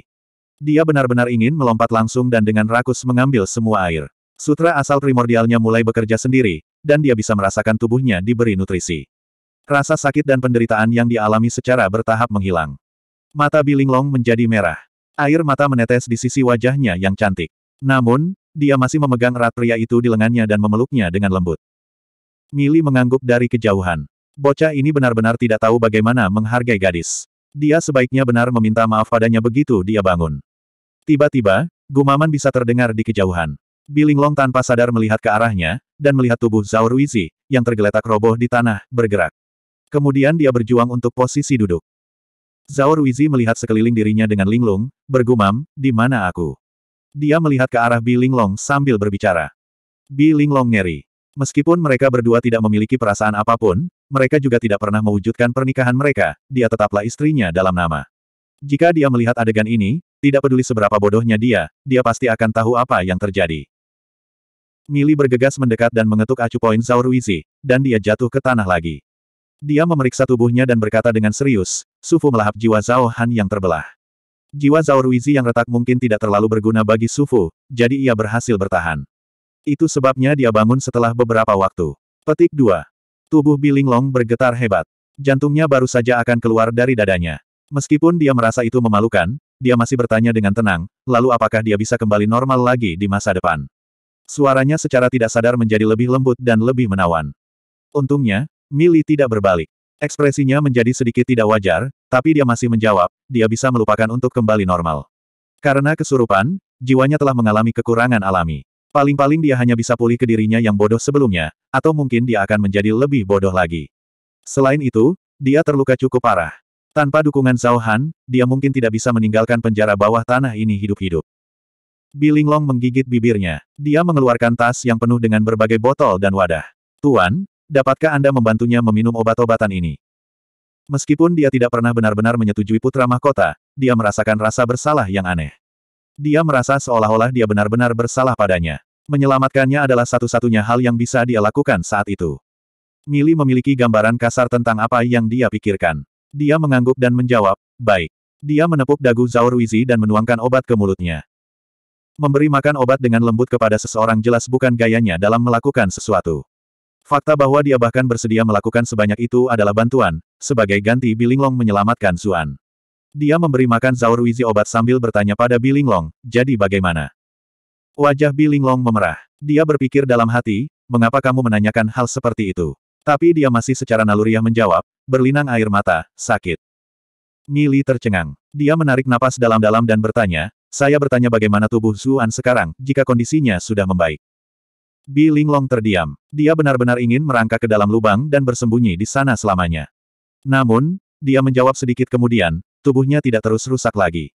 Dia benar-benar ingin melompat langsung dan dengan rakus mengambil semua air. Sutra asal primordialnya mulai bekerja sendiri, dan dia bisa merasakan tubuhnya diberi nutrisi. Rasa sakit dan penderitaan yang dialami secara bertahap menghilang. Mata Bilinglong menjadi merah. Air mata menetes di sisi wajahnya yang cantik. Namun, dia masih memegang erat pria itu di lengannya dan memeluknya dengan lembut. Mili mengangguk dari kejauhan. Bocah ini benar-benar tidak tahu bagaimana menghargai gadis. Dia sebaiknya benar meminta maaf padanya begitu dia bangun. Tiba-tiba, gumaman bisa terdengar di kejauhan. Long tanpa sadar melihat ke arahnya, dan melihat tubuh Zhao Ruizi, yang tergeletak roboh di tanah, bergerak. Kemudian dia berjuang untuk posisi duduk. Zhao Ruizi melihat sekeliling dirinya dengan linglung, bergumam, di mana aku? Dia melihat ke arah Bi Linglong sambil berbicara. Bi Linglong ngeri. Meskipun mereka berdua tidak memiliki perasaan apapun, mereka juga tidak pernah mewujudkan pernikahan mereka, dia tetaplah istrinya dalam nama. Jika dia melihat adegan ini, tidak peduli seberapa bodohnya dia, dia pasti akan tahu apa yang terjadi. Mili bergegas mendekat dan mengetuk acu poin Zhao Ruizi, dan dia jatuh ke tanah lagi. Dia memeriksa tubuhnya dan berkata dengan serius, Sufu melahap jiwa Zhao Han yang terbelah. Jiwa Zhao Ruizi yang retak mungkin tidak terlalu berguna bagi Sufu, jadi ia berhasil bertahan. Itu sebabnya dia bangun setelah beberapa waktu. Petik 2. Tubuh Bilinglong bergetar hebat. Jantungnya baru saja akan keluar dari dadanya. Meskipun dia merasa itu memalukan, dia masih bertanya dengan tenang, lalu apakah dia bisa kembali normal lagi di masa depan. Suaranya secara tidak sadar menjadi lebih lembut dan lebih menawan. Untungnya, Mili tidak berbalik. Ekspresinya menjadi sedikit tidak wajar, tapi dia masih menjawab, dia bisa melupakan untuk kembali normal. Karena kesurupan, jiwanya telah mengalami kekurangan alami. Paling-paling dia hanya bisa pulih ke dirinya yang bodoh sebelumnya, atau mungkin dia akan menjadi lebih bodoh lagi. Selain itu, dia terluka cukup parah. Tanpa dukungan Zhao Han, dia mungkin tidak bisa meninggalkan penjara bawah tanah ini hidup-hidup. Bilinglong menggigit bibirnya. Dia mengeluarkan tas yang penuh dengan berbagai botol dan wadah. Tuan, dapatkah Anda membantunya meminum obat-obatan ini? Meskipun dia tidak pernah benar-benar menyetujui putra mahkota, dia merasakan rasa bersalah yang aneh. Dia merasa seolah-olah dia benar-benar bersalah padanya. Menyelamatkannya adalah satu-satunya hal yang bisa dia lakukan saat itu. Mili memiliki gambaran kasar tentang apa yang dia pikirkan. Dia mengangguk dan menjawab, baik. Dia menepuk dagu Zaurwizi dan menuangkan obat ke mulutnya. Memberi makan obat dengan lembut kepada seseorang jelas bukan gayanya dalam melakukan sesuatu. Fakta bahwa dia bahkan bersedia melakukan sebanyak itu adalah bantuan, sebagai ganti Bilinglong menyelamatkan Zuan. Dia memberi makan Zaur Wizi obat sambil bertanya pada Bilinglong, jadi bagaimana? Wajah Bilinglong memerah. Dia berpikir dalam hati, mengapa kamu menanyakan hal seperti itu? Tapi dia masih secara naluriah menjawab, berlinang air mata, sakit. Nili tercengang. Dia menarik napas dalam-dalam dan bertanya, saya bertanya bagaimana tubuh Zuan sekarang, jika kondisinya sudah membaik. Bi Linglong terdiam. Dia benar-benar ingin merangkak ke dalam lubang dan bersembunyi di sana selamanya. Namun, dia menjawab sedikit kemudian, tubuhnya tidak terus rusak lagi.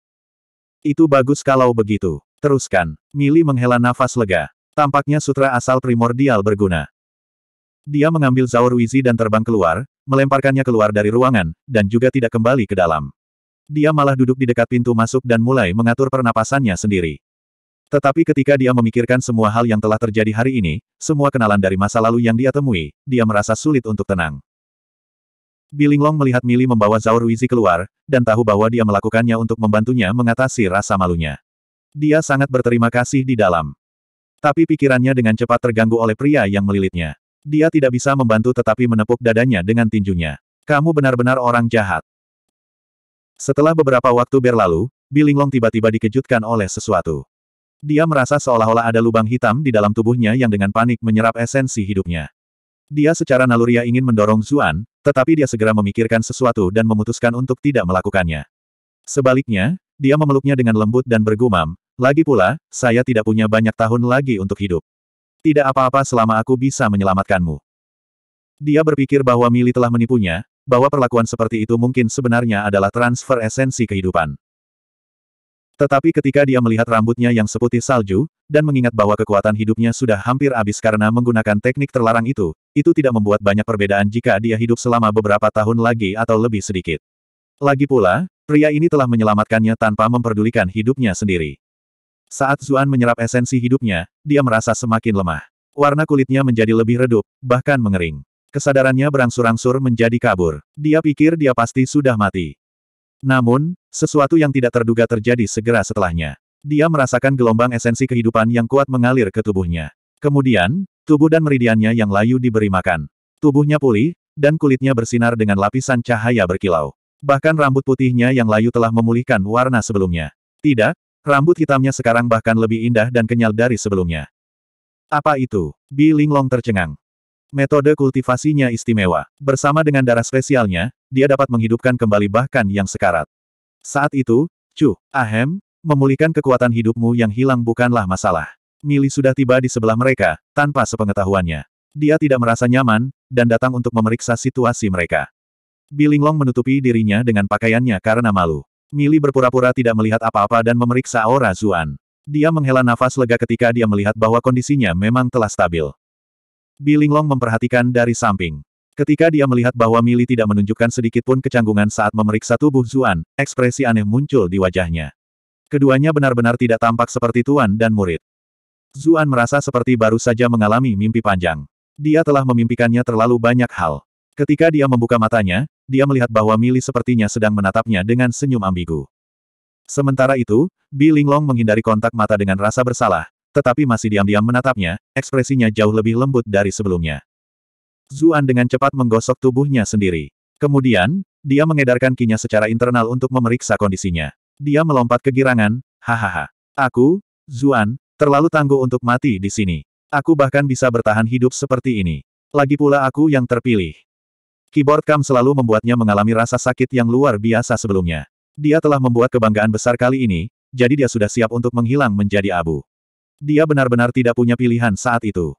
Itu bagus kalau begitu. Teruskan. Mili menghela nafas lega. Tampaknya sutra asal primordial berguna. Dia mengambil Zaur Wizi dan terbang keluar, melemparkannya keluar dari ruangan, dan juga tidak kembali ke dalam. Dia malah duduk di dekat pintu masuk dan mulai mengatur pernapasannya sendiri. Tetapi ketika dia memikirkan semua hal yang telah terjadi hari ini, semua kenalan dari masa lalu yang dia temui, dia merasa sulit untuk tenang. Bilinglong melihat Mili membawa Zhao Ruizi keluar, dan tahu bahwa dia melakukannya untuk membantunya mengatasi rasa malunya. Dia sangat berterima kasih di dalam. Tapi pikirannya dengan cepat terganggu oleh pria yang melilitnya. Dia tidak bisa membantu tetapi menepuk dadanya dengan tinjunya. Kamu benar-benar orang jahat. Setelah beberapa waktu berlalu, Bilinglong tiba-tiba dikejutkan oleh sesuatu. Dia merasa seolah-olah ada lubang hitam di dalam tubuhnya yang dengan panik menyerap esensi hidupnya. Dia secara naluria ingin mendorong Zuan, tetapi dia segera memikirkan sesuatu dan memutuskan untuk tidak melakukannya. Sebaliknya, dia memeluknya dengan lembut dan bergumam, lagi pula, saya tidak punya banyak tahun lagi untuk hidup. Tidak apa-apa selama aku bisa menyelamatkanmu. Dia berpikir bahwa Mili telah menipunya, bahwa perlakuan seperti itu mungkin sebenarnya adalah transfer esensi kehidupan. Tetapi ketika dia melihat rambutnya yang seputih salju, dan mengingat bahwa kekuatan hidupnya sudah hampir habis karena menggunakan teknik terlarang itu, itu tidak membuat banyak perbedaan jika dia hidup selama beberapa tahun lagi atau lebih sedikit. Lagi pula, pria ini telah menyelamatkannya tanpa memperdulikan hidupnya sendiri. Saat Zuan menyerap esensi hidupnya, dia merasa semakin lemah. Warna kulitnya menjadi lebih redup, bahkan mengering. Kesadarannya berangsur-angsur menjadi kabur. Dia pikir dia pasti sudah mati. Namun, sesuatu yang tidak terduga terjadi segera setelahnya. Dia merasakan gelombang esensi kehidupan yang kuat mengalir ke tubuhnya. Kemudian, tubuh dan meridiannya yang layu diberi makan. Tubuhnya pulih, dan kulitnya bersinar dengan lapisan cahaya berkilau. Bahkan rambut putihnya yang layu telah memulihkan warna sebelumnya. Tidak, rambut hitamnya sekarang bahkan lebih indah dan kenyal dari sebelumnya. Apa itu? Bi Linglong tercengang. Metode kultivasinya istimewa. Bersama dengan darah spesialnya, dia dapat menghidupkan kembali bahkan yang sekarat. Saat itu, Chu, Ahem, memulihkan kekuatan hidupmu yang hilang bukanlah masalah. Mili sudah tiba di sebelah mereka, tanpa sepengetahuannya. Dia tidak merasa nyaman, dan datang untuk memeriksa situasi mereka. Bilinglong menutupi dirinya dengan pakaiannya karena malu. Mili berpura-pura tidak melihat apa-apa dan memeriksa aura Zuan. Dia menghela nafas lega ketika dia melihat bahwa kondisinya memang telah stabil. Bilinglong memperhatikan dari samping. Ketika dia melihat bahwa Mili tidak menunjukkan sedikit pun kecanggungan saat memeriksa tubuh Zuan, ekspresi aneh muncul di wajahnya. Keduanya benar-benar tidak tampak seperti tuan dan murid. Zuan merasa seperti baru saja mengalami mimpi panjang. Dia telah memimpikannya terlalu banyak hal. Ketika dia membuka matanya, dia melihat bahwa Mili sepertinya sedang menatapnya dengan senyum ambigu. Sementara itu, Bi Linglong menghindari kontak mata dengan rasa bersalah, tetapi masih diam-diam menatapnya, ekspresinya jauh lebih lembut dari sebelumnya. Zuan dengan cepat menggosok tubuhnya sendiri. Kemudian, dia mengedarkan kinya secara internal untuk memeriksa kondisinya. Dia melompat ke girangan, hahaha. Aku, Zuan, terlalu tangguh untuk mati di sini. Aku bahkan bisa bertahan hidup seperti ini. Lagi pula aku yang terpilih. Keyboard cam selalu membuatnya mengalami rasa sakit yang luar biasa sebelumnya. Dia telah membuat kebanggaan besar kali ini, jadi dia sudah siap untuk menghilang menjadi abu. Dia benar-benar tidak punya pilihan saat itu.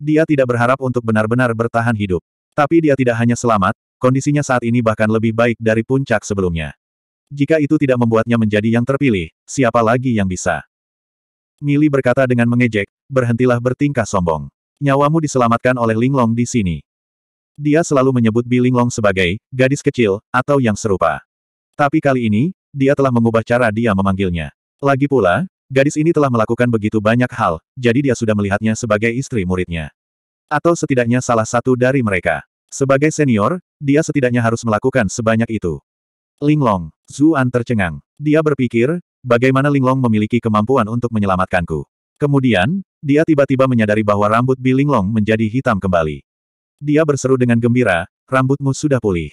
Dia tidak berharap untuk benar-benar bertahan hidup. Tapi dia tidak hanya selamat, kondisinya saat ini bahkan lebih baik dari puncak sebelumnya. Jika itu tidak membuatnya menjadi yang terpilih, siapa lagi yang bisa? Mili berkata dengan mengejek, berhentilah bertingkah sombong. Nyawamu diselamatkan oleh Linglong di sini. Dia selalu menyebut Bi Linglong sebagai gadis kecil, atau yang serupa. Tapi kali ini, dia telah mengubah cara dia memanggilnya. Lagi pula, Gadis ini telah melakukan begitu banyak hal, jadi dia sudah melihatnya sebagai istri muridnya. Atau setidaknya salah satu dari mereka. Sebagai senior, dia setidaknya harus melakukan sebanyak itu. Linglong, Zuan tercengang. Dia berpikir, bagaimana Linglong memiliki kemampuan untuk menyelamatkanku. Kemudian, dia tiba-tiba menyadari bahwa rambut Bi Linglong menjadi hitam kembali. Dia berseru dengan gembira, rambutmu sudah pulih.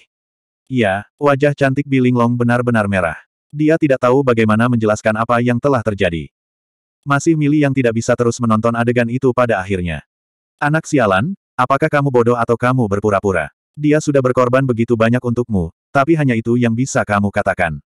Iya, wajah cantik Bi Linglong benar-benar merah. Dia tidak tahu bagaimana menjelaskan apa yang telah terjadi. Masih milih yang tidak bisa terus menonton adegan itu pada akhirnya. Anak sialan, apakah kamu bodoh atau kamu berpura-pura? Dia sudah berkorban begitu banyak untukmu, tapi hanya itu yang bisa kamu katakan.